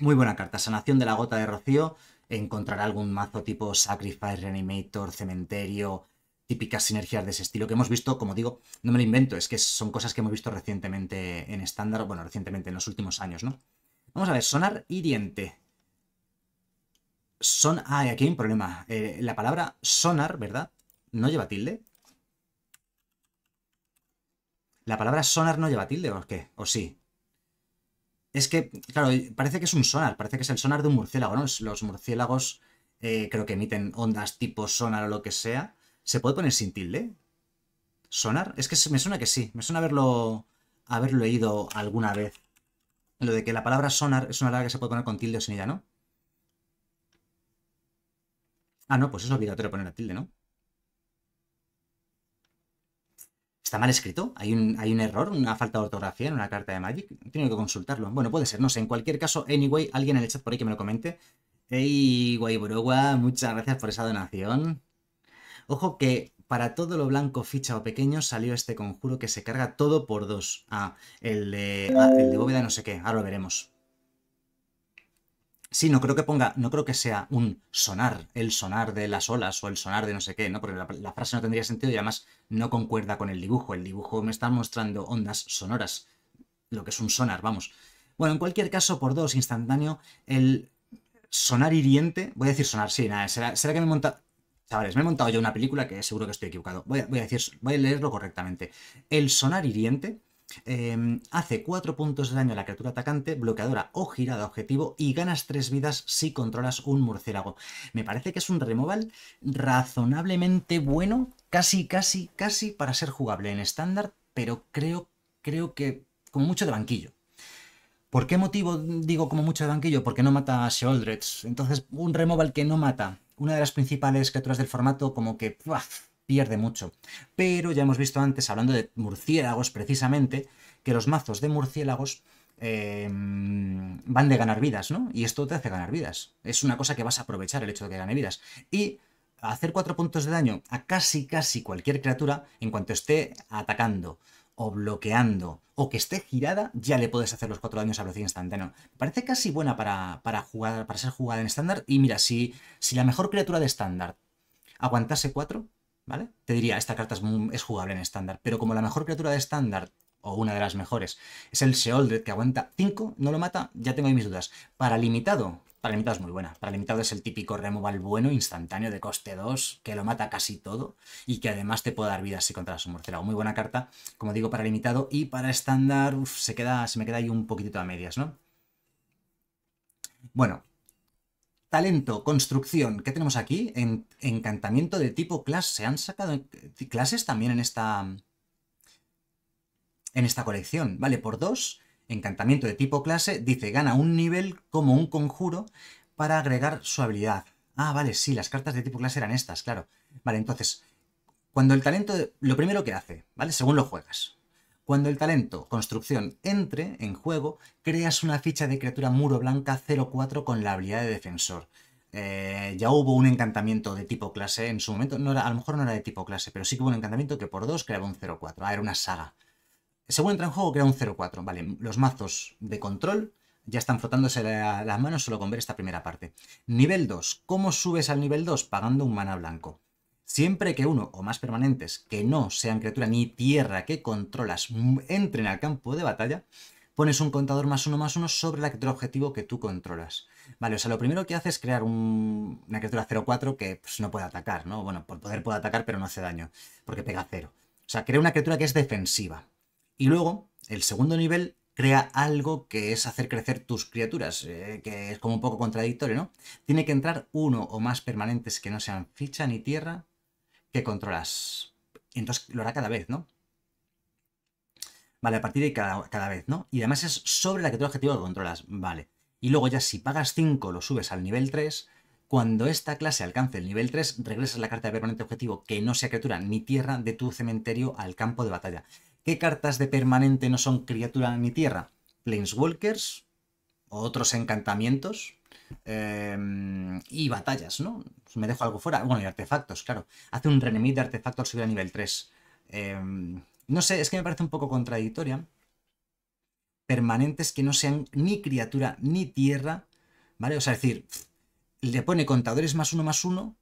Muy buena carta. Sanación de la gota de rocío encontrar algún mazo tipo Sacrifice, Reanimator, Cementerio, típicas sinergias de ese estilo que hemos visto, como digo, no me lo invento, es que son cosas que hemos visto recientemente en estándar, bueno, recientemente en los últimos años, ¿no? Vamos a ver, sonar y diente. Son... Ah, aquí hay un problema. Eh, la palabra sonar, ¿verdad? No lleva tilde. ¿La palabra sonar no lleva tilde o qué? ¿O sí? Es que, claro, parece que es un sonar, parece que es el sonar de un murciélago, ¿no? Los murciélagos eh, creo que emiten ondas tipo sonar o lo que sea. ¿Se puede poner sin tilde? ¿Sonar? Es que me suena que sí. Me suena haberlo, haberlo leído alguna vez. Lo de que la palabra sonar es una palabra que se puede poner con tilde o sin ella, ¿no? Ah, no, pues es obligatorio poner tilde, ¿no? ¿Está mal escrito? ¿Hay un, ¿Hay un error? ¿Una falta de ortografía en una carta de Magic? Tengo que consultarlo. Bueno, puede ser, no sé. En cualquier caso, anyway, alguien en el chat por ahí que me lo comente. Ey, Guayborogua, muchas gracias por esa donación. Ojo que para todo lo blanco, ficha o pequeño salió este conjuro que se carga todo por dos. Ah, el de, ah, el de bóveda no sé qué, ahora lo veremos. Sí, no creo que ponga, no creo que sea un sonar, el sonar de las olas o el sonar de no sé qué, ¿no? Porque la, frase no tendría sentido y además no concuerda con el dibujo. El dibujo me está mostrando ondas sonoras, lo que es un sonar, vamos. Bueno, en cualquier caso, por dos, instantáneo, el sonar hiriente, voy a decir sonar, sí, nada, será, será que me montado... Chavales, me he montado yo una película que seguro que estoy equivocado. Voy a, decir, voy a leerlo correctamente. El sonar hiriente em, hace 4 puntos de daño a la criatura atacante, bloqueadora o girada objetivo y ganas 3 vidas si controlas un murciélago. Me parece que es un removal razonablemente bueno, casi, casi, casi para ser jugable en estándar, pero creo, creo que como mucho de banquillo. ¿Por qué motivo digo como mucho de banquillo? Porque no mata a Sheoldred. Entonces, un removal que no mata una de las principales criaturas del formato como que pierde mucho. Pero ya hemos visto antes, hablando de murciélagos precisamente, que los mazos de murciélagos em, van de ganar vidas, ¿no? Y esto te hace ganar vidas. Es una cosa que vas a aprovechar el hecho de que gane vidas. Y hacer cuatro puntos de daño a casi casi cualquier criatura en cuanto esté atacando o bloqueando o que esté girada, ya le puedes hacer los cuatro daños a velocidad instantánea. parece casi buena para, jugar, para ser jugada en estándar. Y mira, si, si la mejor criatura de estándar aguantase 4, ¿vale? Te diría, esta carta es, es jugable en estándar. Pero como la mejor criatura de estándar, o una de las mejores, es el Seoldred que aguanta 5, no lo mata, ya tengo ahí mis dudas. Para limitado, para limitado es muy buena. Para limitado es el típico removal bueno, instantáneo, de coste 2, que lo mata casi todo y que además te puede dar vida si contra la murciélago. Muy buena carta, como digo, para limitado y para estándar, se, queda, se me queda ahí un poquitito a medias, ¿no? Bueno, talento, construcción, ¿qué tenemos aquí? En, encantamiento de tipo clase. Se han sacado eh, clases también en esta, en esta colección. Vale, por dos encantamiento de tipo clase, dice gana un nivel como un conjuro para agregar su habilidad. Ah, vale, sí, las cartas de tipo clase eran estas, claro. Vale, entonces, cuando el talento, lo primero que hace, ¿vale? Según lo juegas. Cuando el talento construcción entre en juego, creas una ficha de criatura muro blanca 04 con la habilidad de defensor. Eh, ya hubo un encantamiento de tipo clase en su momento, no era, a lo mejor no era de tipo clase, pero sí que hubo un encantamiento que por 2 creaba un 04. Ah, era una saga. Según entra en juego, crea un 0-4. Vale, los mazos de control ya están frotándose las manos solo con ver esta primera parte. Nivel 2. ¿Cómo subes al nivel 2? Pagando un mana blanco. Siempre que uno o más permanentes que no sean criatura ni tierra que controlas entren al campo de batalla, pones un contador más uno más uno sobre la criatura objetivo que tú controlas. Vale, o sea, lo primero que hace es crear una criatura 0-4 que pues, no puede atacar, ¿no? Bueno, por poder puede atacar, pero no hace daño, porque pega 0. O sea, crea una criatura que es defensiva. Y luego, el segundo nivel crea algo que es hacer crecer tus criaturas, eh, que es como un poco contradictorio, ¿no? Tiene que entrar uno o más permanentes que no sean ficha ni tierra que controlas. Entonces lo hará cada vez, ¿no? Vale, a partir de cada, vez, ¿no? Y además es sobre la criatura objetivo que controlas, vale. Y luego ya si pagas 5 lo subes al nivel 3, cuando esta clase alcance el nivel 3 regresas la carta de permanente objetivo que no sea criatura ni tierra de tu cementerio al campo de batalla. ¿Qué cartas de permanente no son criatura ni tierra? Planeswalkers, otros encantamientos em, y batallas, ¿no? Pues me dejo algo fuera. Bueno, y artefactos, claro. Hace un Renemit de artefactos subir a nivel 3. Em, no sé, es que me parece un poco contradictoria. Permanentes que no sean ni criatura ni tierra, ¿vale? O sea, es decir, le pone contadores más uno más uno,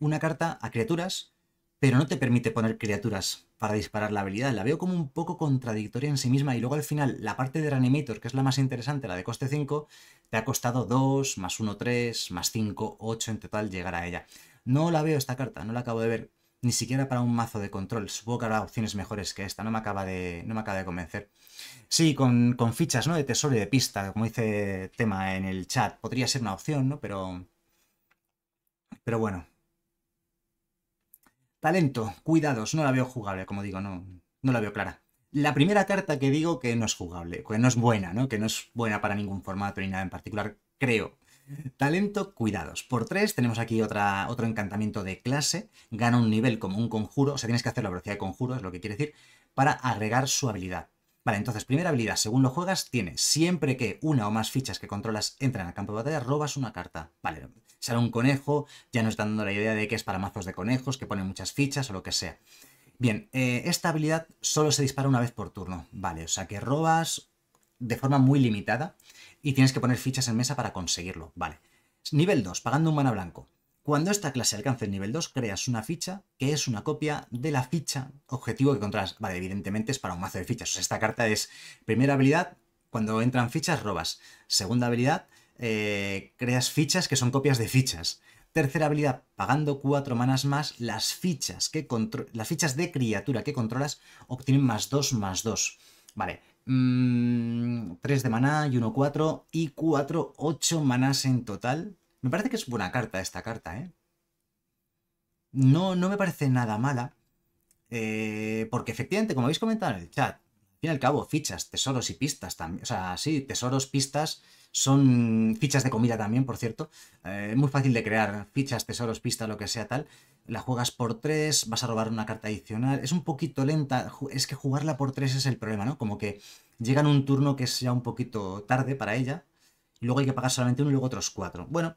una carta a criaturas, pero no te permite poner criaturas para disparar la habilidad. La veo como un poco contradictoria en sí misma y luego al final la parte de Reanimator, que es la más interesante, la de coste 5, te ha costado 2, más 1, 3, más 5, 8 en total llegar a ella. No la veo esta carta, no la acabo de ver, ni siquiera para un mazo de control. Supongo que habrá opciones mejores que esta, no me acaba de, no me acaba de convencer. Sí, con, fichas ¿no? de tesoro y de pista, como dice Tema en el chat, podría ser una opción, ¿no? Pero, pero bueno, Talento, cuidados, no la veo jugable, como digo, no, no la veo clara. La primera carta que digo que no es jugable, que no es buena, ¿no? Que no es buena para ningún formato ni nada en particular, creo. Talento, cuidados. Por tres tenemos aquí otra, otro encantamiento de clase. Gana un nivel como un conjuro, o sea, tienes que hacer la velocidad de conjuro, es lo que quiere decir, para agregar su habilidad. Vale, entonces, primera habilidad, según lo juegas, tiene siempre que una o más fichas que controlas entran al campo de batalla, robas una carta. Vale, sale un conejo, ya nos están dando la idea de que es para mazos de conejos, que ponen muchas fichas o lo que sea. Bien, eh, esta habilidad solo se dispara una vez por turno. Vale, o sea que robas de forma muy limitada y tienes que poner fichas en mesa para conseguirlo. Vale. Nivel 2, pagando un mana blanco. Cuando esta clase alcance el nivel 2, creas una ficha que es una copia de la ficha objetivo que controlas. Vale, evidentemente es para un mazo de fichas. esta carta es primera habilidad, cuando entran fichas robas. Segunda habilidad, eh, creas fichas que son copias de fichas. Tercera habilidad, pagando 4 manas más, las fichas, que las fichas de criatura que controlas obtienen más 2, más 2. Vale, 3 mm, de maná y 1, 4 y 4, 8 manas en total. Me parece que es buena carta esta carta, ¿eh? No, no me parece nada mala. Eh, porque efectivamente, como habéis comentado en el chat, al fin y al cabo, fichas, tesoros y pistas también. O sea, sí, tesoros, pistas son fichas de comida también, por cierto. Eh, es muy fácil de crear fichas, tesoros, pistas, lo que sea tal. La juegas por tres, vas a robar una carta adicional. Es un poquito lenta. Es que jugarla por tres es el problema, ¿no? Como que llegan un turno que es ya un poquito tarde para ella. y Luego hay que pagar solamente uno y luego otros cuatro. Bueno,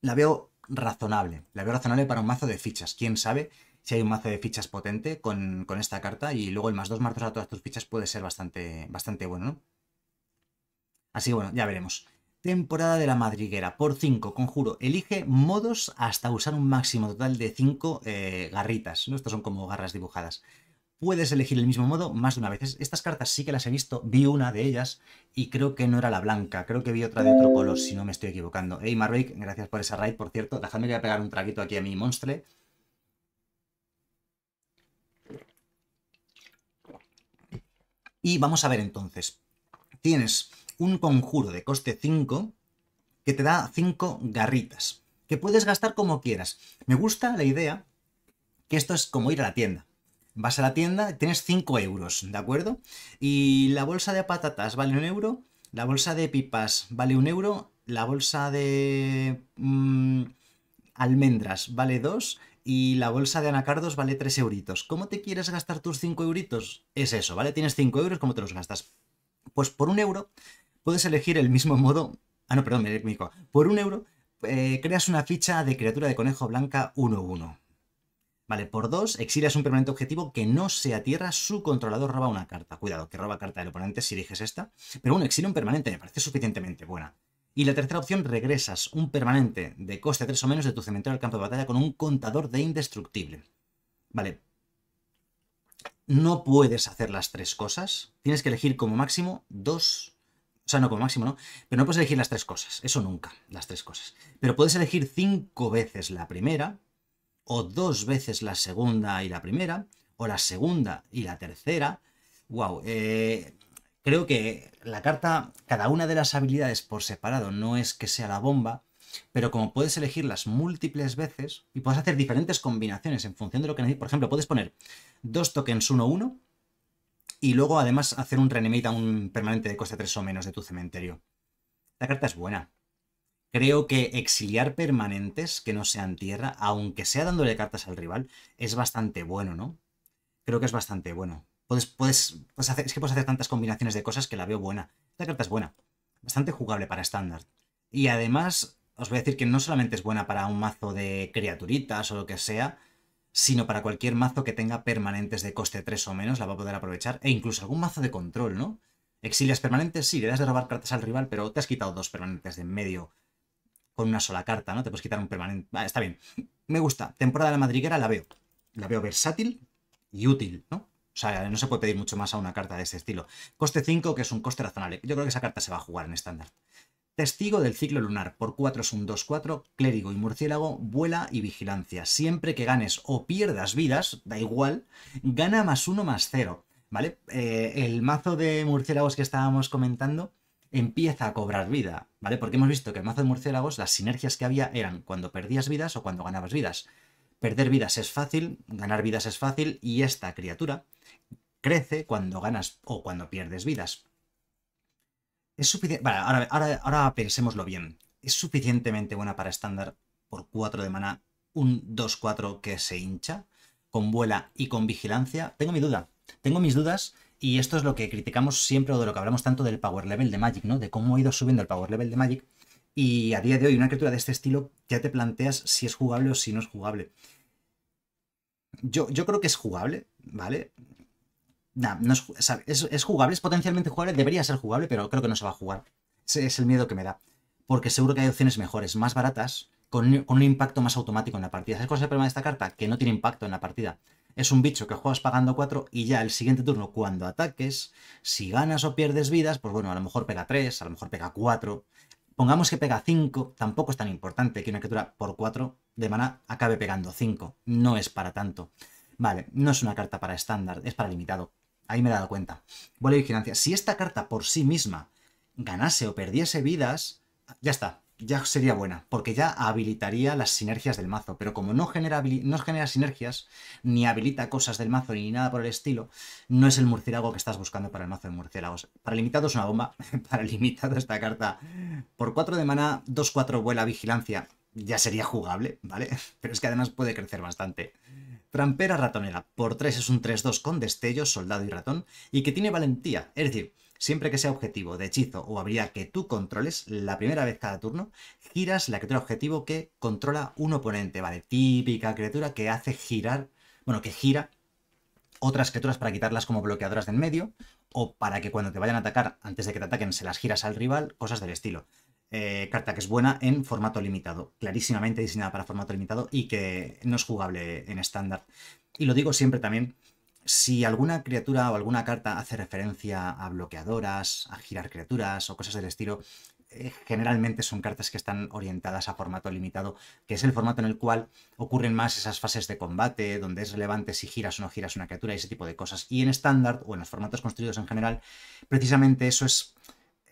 la veo razonable. La veo razonable para un mazo de fichas. ¿Quién sabe si hay un mazo de fichas potente con, esta carta? Y luego el más dos martos a todas tus fichas puede ser bastante, bastante bueno, ¿no? Así que bueno, ya veremos. Temporada de la madriguera. Por 5, conjuro. Elige modos hasta usar un máximo total de 5 eh, garritas. ¿no? Estos son como garras dibujadas puedes elegir el mismo modo más de una vez. Estas cartas sí que las he visto, vi una de ellas y creo que no era la blanca, creo que vi otra de otro color, si no me estoy equivocando. Ey, gracias por esa raid, por cierto. Dejadme que voy a pegar un traguito aquí a mi monstre. Y vamos a ver entonces. Tienes un conjuro de coste 5 que te da 5 garritas, que puedes gastar como quieras. Me gusta la idea que esto es como ir a la tienda. Vas a la tienda, tienes 5 euros, ¿de acuerdo? Y la bolsa de patatas vale 1 euro, la bolsa de pipas vale 1 euro, la bolsa de mm, almendras vale 2 y la bolsa de anacardos vale 3 euritos. ¿Cómo te quieres gastar tus 5 euritos? Es eso, ¿vale? Tienes 5 euros, ¿cómo te los gastas? Pues por un euro puedes elegir el mismo modo... Ah, no, perdón, me Por un euro eh, creas una ficha de criatura de conejo blanca 1-1. Vale, por dos, exilias un permanente objetivo que no sea tierra, su controlador roba una carta. Cuidado, que roba carta del oponente si eliges esta. Pero bueno, exilio un permanente, me parece suficientemente buena. Y la tercera opción, regresas un permanente de coste tres o menos de tu cementerio al campo de batalla con un contador de indestructible. Vale. No puedes hacer las tres cosas. Tienes que elegir como máximo dos o sea, no como máximo, ¿no? Pero no puedes elegir las tres cosas. Eso nunca, las tres cosas. Pero puedes elegir cinco veces la primera o dos veces la segunda y la primera, o la segunda y la tercera. ¡Wow! Eh, creo que la carta, cada una de las habilidades por separado no es que sea la bomba, pero como puedes elegirlas múltiples veces y puedes hacer diferentes combinaciones en función de lo que necesites. Por ejemplo, puedes poner dos tokens 1-1 y luego además hacer un reanimate a un permanente de coste 3 o menos de tu cementerio. La carta es buena. Creo que exiliar permanentes que no sean tierra, aunque sea dándole cartas al rival, es bastante bueno, ¿no? Creo que es bastante bueno. Puedes, puedes, es que puedes hacer tantas combinaciones de cosas que la veo buena. Esta carta es buena. Bastante jugable para estándar. Y además, os voy a decir que no solamente es buena para un mazo de criaturitas o lo que sea, sino para cualquier mazo que tenga permanentes de coste 3 o menos, la va a poder aprovechar, e incluso algún mazo de control, ¿no? Exilias permanentes, sí, le das de robar cartas al rival, pero te has quitado dos permanentes de en medio con una sola carta, ¿no? Te puedes quitar un permanente. está bien. Me gusta. Temporada de la madriguera la veo. La veo versátil y útil, ¿no? O sea, no se puede pedir mucho más a una carta de ese estilo. Coste 5, que es un coste razonable. Yo creo que esa carta se va a jugar en estándar. Testigo del ciclo lunar, por 4 es un 2-4, clérigo y murciélago, vuela y vigilancia. Siempre que ganes o pierdas vidas, da igual, gana más 1 más 0. ¿Vale? Eh, el mazo de murciélagos que estábamos comentando empieza a cobrar vida, ¿vale? Porque hemos visto que en mazo de murciélagos, las sinergias que había eran cuando perdías vidas o cuando ganabas vidas. Perder vidas es fácil, ganar vidas es fácil y esta criatura crece cuando ganas o cuando pierdes vidas. Es suficiente... Vale, ahora, ahora, ahora pensémoslo bien. Es suficientemente buena para estándar por 4 de mana, un 2-4 que se hincha, con vuela y con vigilancia. Tengo mi duda. Tengo mis dudas y esto es lo que criticamos siempre o de lo que hablamos tanto del power level de Magic, ¿no? De cómo ha ido subiendo el power level de Magic. Y a día de hoy, una criatura de este estilo ya te planteas si es jugable o si no es jugable. Yo, yo creo que es jugable, ¿vale? no es, jugable, es potencialmente jugable, debería ser jugable, pero creo que no se va a jugar. Es, es el miedo que me da. Porque seguro que hay opciones mejores, más baratas, con, con un impacto más automático en la partida. ¿Sabes cuál es el problema de esta carta? Que no tiene impacto en la partida es un bicho que juegas pagando 4 y ya el siguiente turno, cuando ataques, si ganas o pierdes vidas, pues bueno, a lo mejor pega 3, a lo mejor pega 4. Pongamos que pega 5, tampoco es tan importante que una criatura por 4 de maná acabe pegando 5. No es para tanto. Vale, no es una carta para estándar, es para limitado. Ahí me he dado cuenta. Vuelve vigilancia. Si esta carta por sí misma ganase o perdiese vidas, ya está, ya sería buena, porque ya habilitaría las sinergias del mazo, pero como no genera, genera sinergias, ni habilita cosas del mazo, ni nada por el estilo, no es el murciélago que estás buscando para el mazo de murciélagos. Para limitado es una bomba, para limitado esta carta. Por 4 de mana, 2-4 vuela vigilancia, ya sería jugable, ¿vale? Pero es que además puede crecer bastante. Trampera ratonera, por 3 es un 3-2 con destello soldado y ratón, y que tiene valentía, es decir, Siempre que sea objetivo de hechizo o habilidad que tú controles, la primera vez cada turno, giras la criatura objetivo que controla un oponente, ¿vale? Típica criatura que hace girar, bueno, que gira otras criaturas para quitarlas como bloqueadoras del medio, o para que cuando te vayan a atacar, antes de que te ataquen, se las giras al rival, cosas del estilo. Eh, carta que es buena en formato limitado, clarísimamente diseñada para formato limitado y que no es jugable en estándar. Y lo digo siempre también si alguna criatura o alguna carta hace referencia a bloqueadoras, a girar criaturas o cosas del estilo, eh, generalmente son cartas que están orientadas a formato limitado, que es el formato en el cual ocurren más esas fases de combate, donde es relevante si giras o no giras una criatura y ese tipo de cosas. Y en estándar o en los formatos construidos en general, precisamente eso es,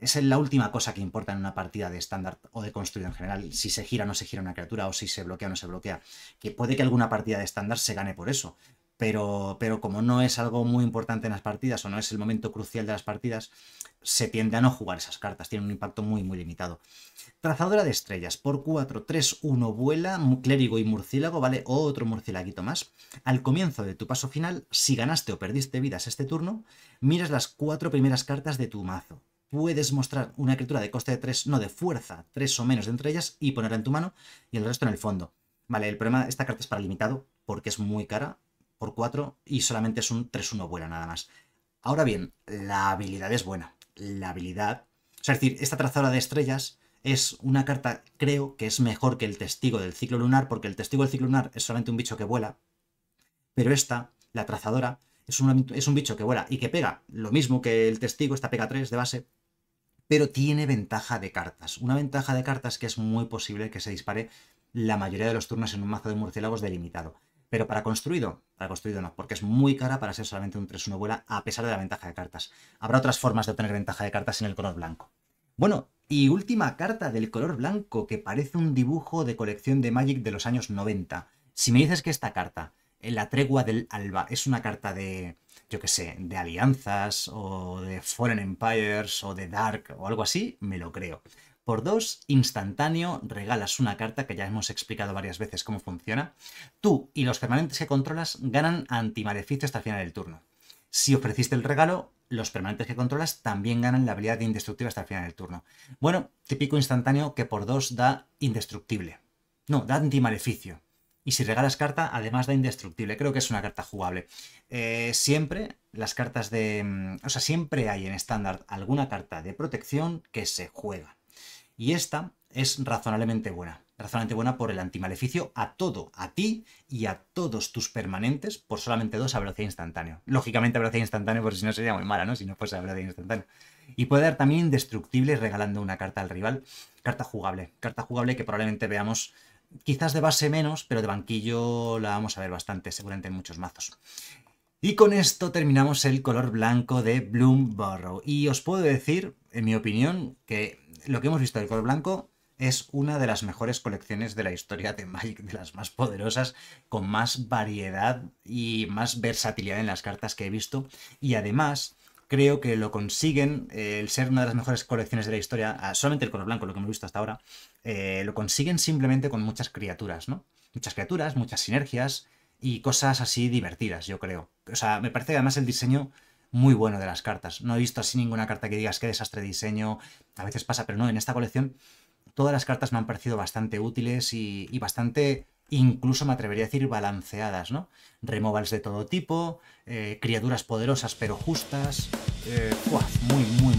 es la última cosa que importa en una partida de estándar o de construido en general, si se gira o no se gira una criatura o si se bloquea o no se bloquea. Que puede que alguna partida de estándar se gane por eso, pero, como no es algo muy importante en las partidas o no es el momento crucial de las partidas, se tiende a no jugar esas cartas, tiene un impacto muy, muy limitado. Trazadora de estrellas, por 4, 3, 1, vuela, clérigo y murciélago, ¿vale? Otro murciélaguito más. Al comienzo de tu paso final, si ganaste o perdiste vidas este turno, miras las cuatro primeras cartas de tu mazo. Puedes mostrar una criatura de coste de 3, no de fuerza, 3 o menos de entre ellas, y ponerla en tu mano y el resto en el fondo. Vale, el problema, esta carta es para limitado, porque es muy cara, por 4 y solamente es un 3-1 vuela nada más. Ahora bien, la habilidad es buena. La habilidad... O sea, es decir, esta trazadora de estrellas es una carta, creo, que es mejor que el testigo del ciclo lunar, porque el testigo del ciclo lunar es solamente un bicho que vuela, pero esta, la trazadora, es un, es un bicho que vuela y que pega lo mismo que el testigo, esta pega 3 de base, pero tiene ventaja de cartas. Una ventaja de cartas que es muy posible que se dispare la mayoría de los turnos en un mazo de murciélagos delimitado. Pero para construido, para construido no, porque es muy cara para ser solamente un 3-1 vuela, a pesar de la ventaja de cartas. Habrá otras formas de obtener ventaja de cartas en el color blanco. Bueno, y última carta del color blanco, que parece un dibujo de colección de Magic de los años 90. Si me dices que esta carta, eh, la tregua del alba, es una carta de, yo qué sé, de alianzas, o de Foreign Empires, o de Dark, o algo así, me lo creo. Por dos, instantáneo, regalas una carta que ya hemos explicado varias veces cómo funciona. Tú y los permanentes que controlas ganan antimaleficio hasta el final del turno. Si ofreciste el regalo, los permanentes que controlas también ganan la habilidad de indestructible hasta el final del turno. Bueno, típico instantáneo que por dos da indestructible. No, da antimaleficio. Y si regalas carta, además da indestructible. Creo que es una carta jugable. Eh, siempre las cartas de... Mm, o sea, siempre hay en estándar alguna carta de protección que se juega. Y esta es razonablemente buena. Razonablemente buena por el antimaleficio a todo, a ti y a todos tus permanentes por solamente dos a velocidad instantánea. Lógicamente a velocidad instantánea, porque si no sería muy mala, ¿no? Si no pues a velocidad instantánea. Y puede dar también indestructible regalando una carta al rival. Carta jugable. Carta jugable que probablemente veamos quizás de base menos, pero de banquillo la vamos a ver bastante, seguramente en muchos mazos. Y con esto terminamos el color blanco de Bloomborough. Y os puedo decir, en mi opinión, que lo que hemos visto del color blanco es una de las mejores colecciones de la historia de Magic, de las más poderosas, con más variedad y más versatilidad en las cartas que he visto. Y además, creo que lo consiguen, eh, el ser una de las mejores colecciones de la historia, ah, solamente el color blanco, lo que hemos visto hasta ahora, eh, lo consiguen simplemente con muchas criaturas, ¿no? Muchas criaturas, muchas sinergias, y cosas así divertidas, yo creo. O sea, me parece además el diseño muy bueno de las cartas. No he visto así ninguna carta que digas qué desastre diseño, a veces pasa, pero no, en esta colección todas las cartas me han parecido bastante útiles y, bastante, incluso me atrevería a decir, balanceadas, ¿no? Removals de todo tipo, eh, criaturas poderosas pero justas, eh, muy, muy,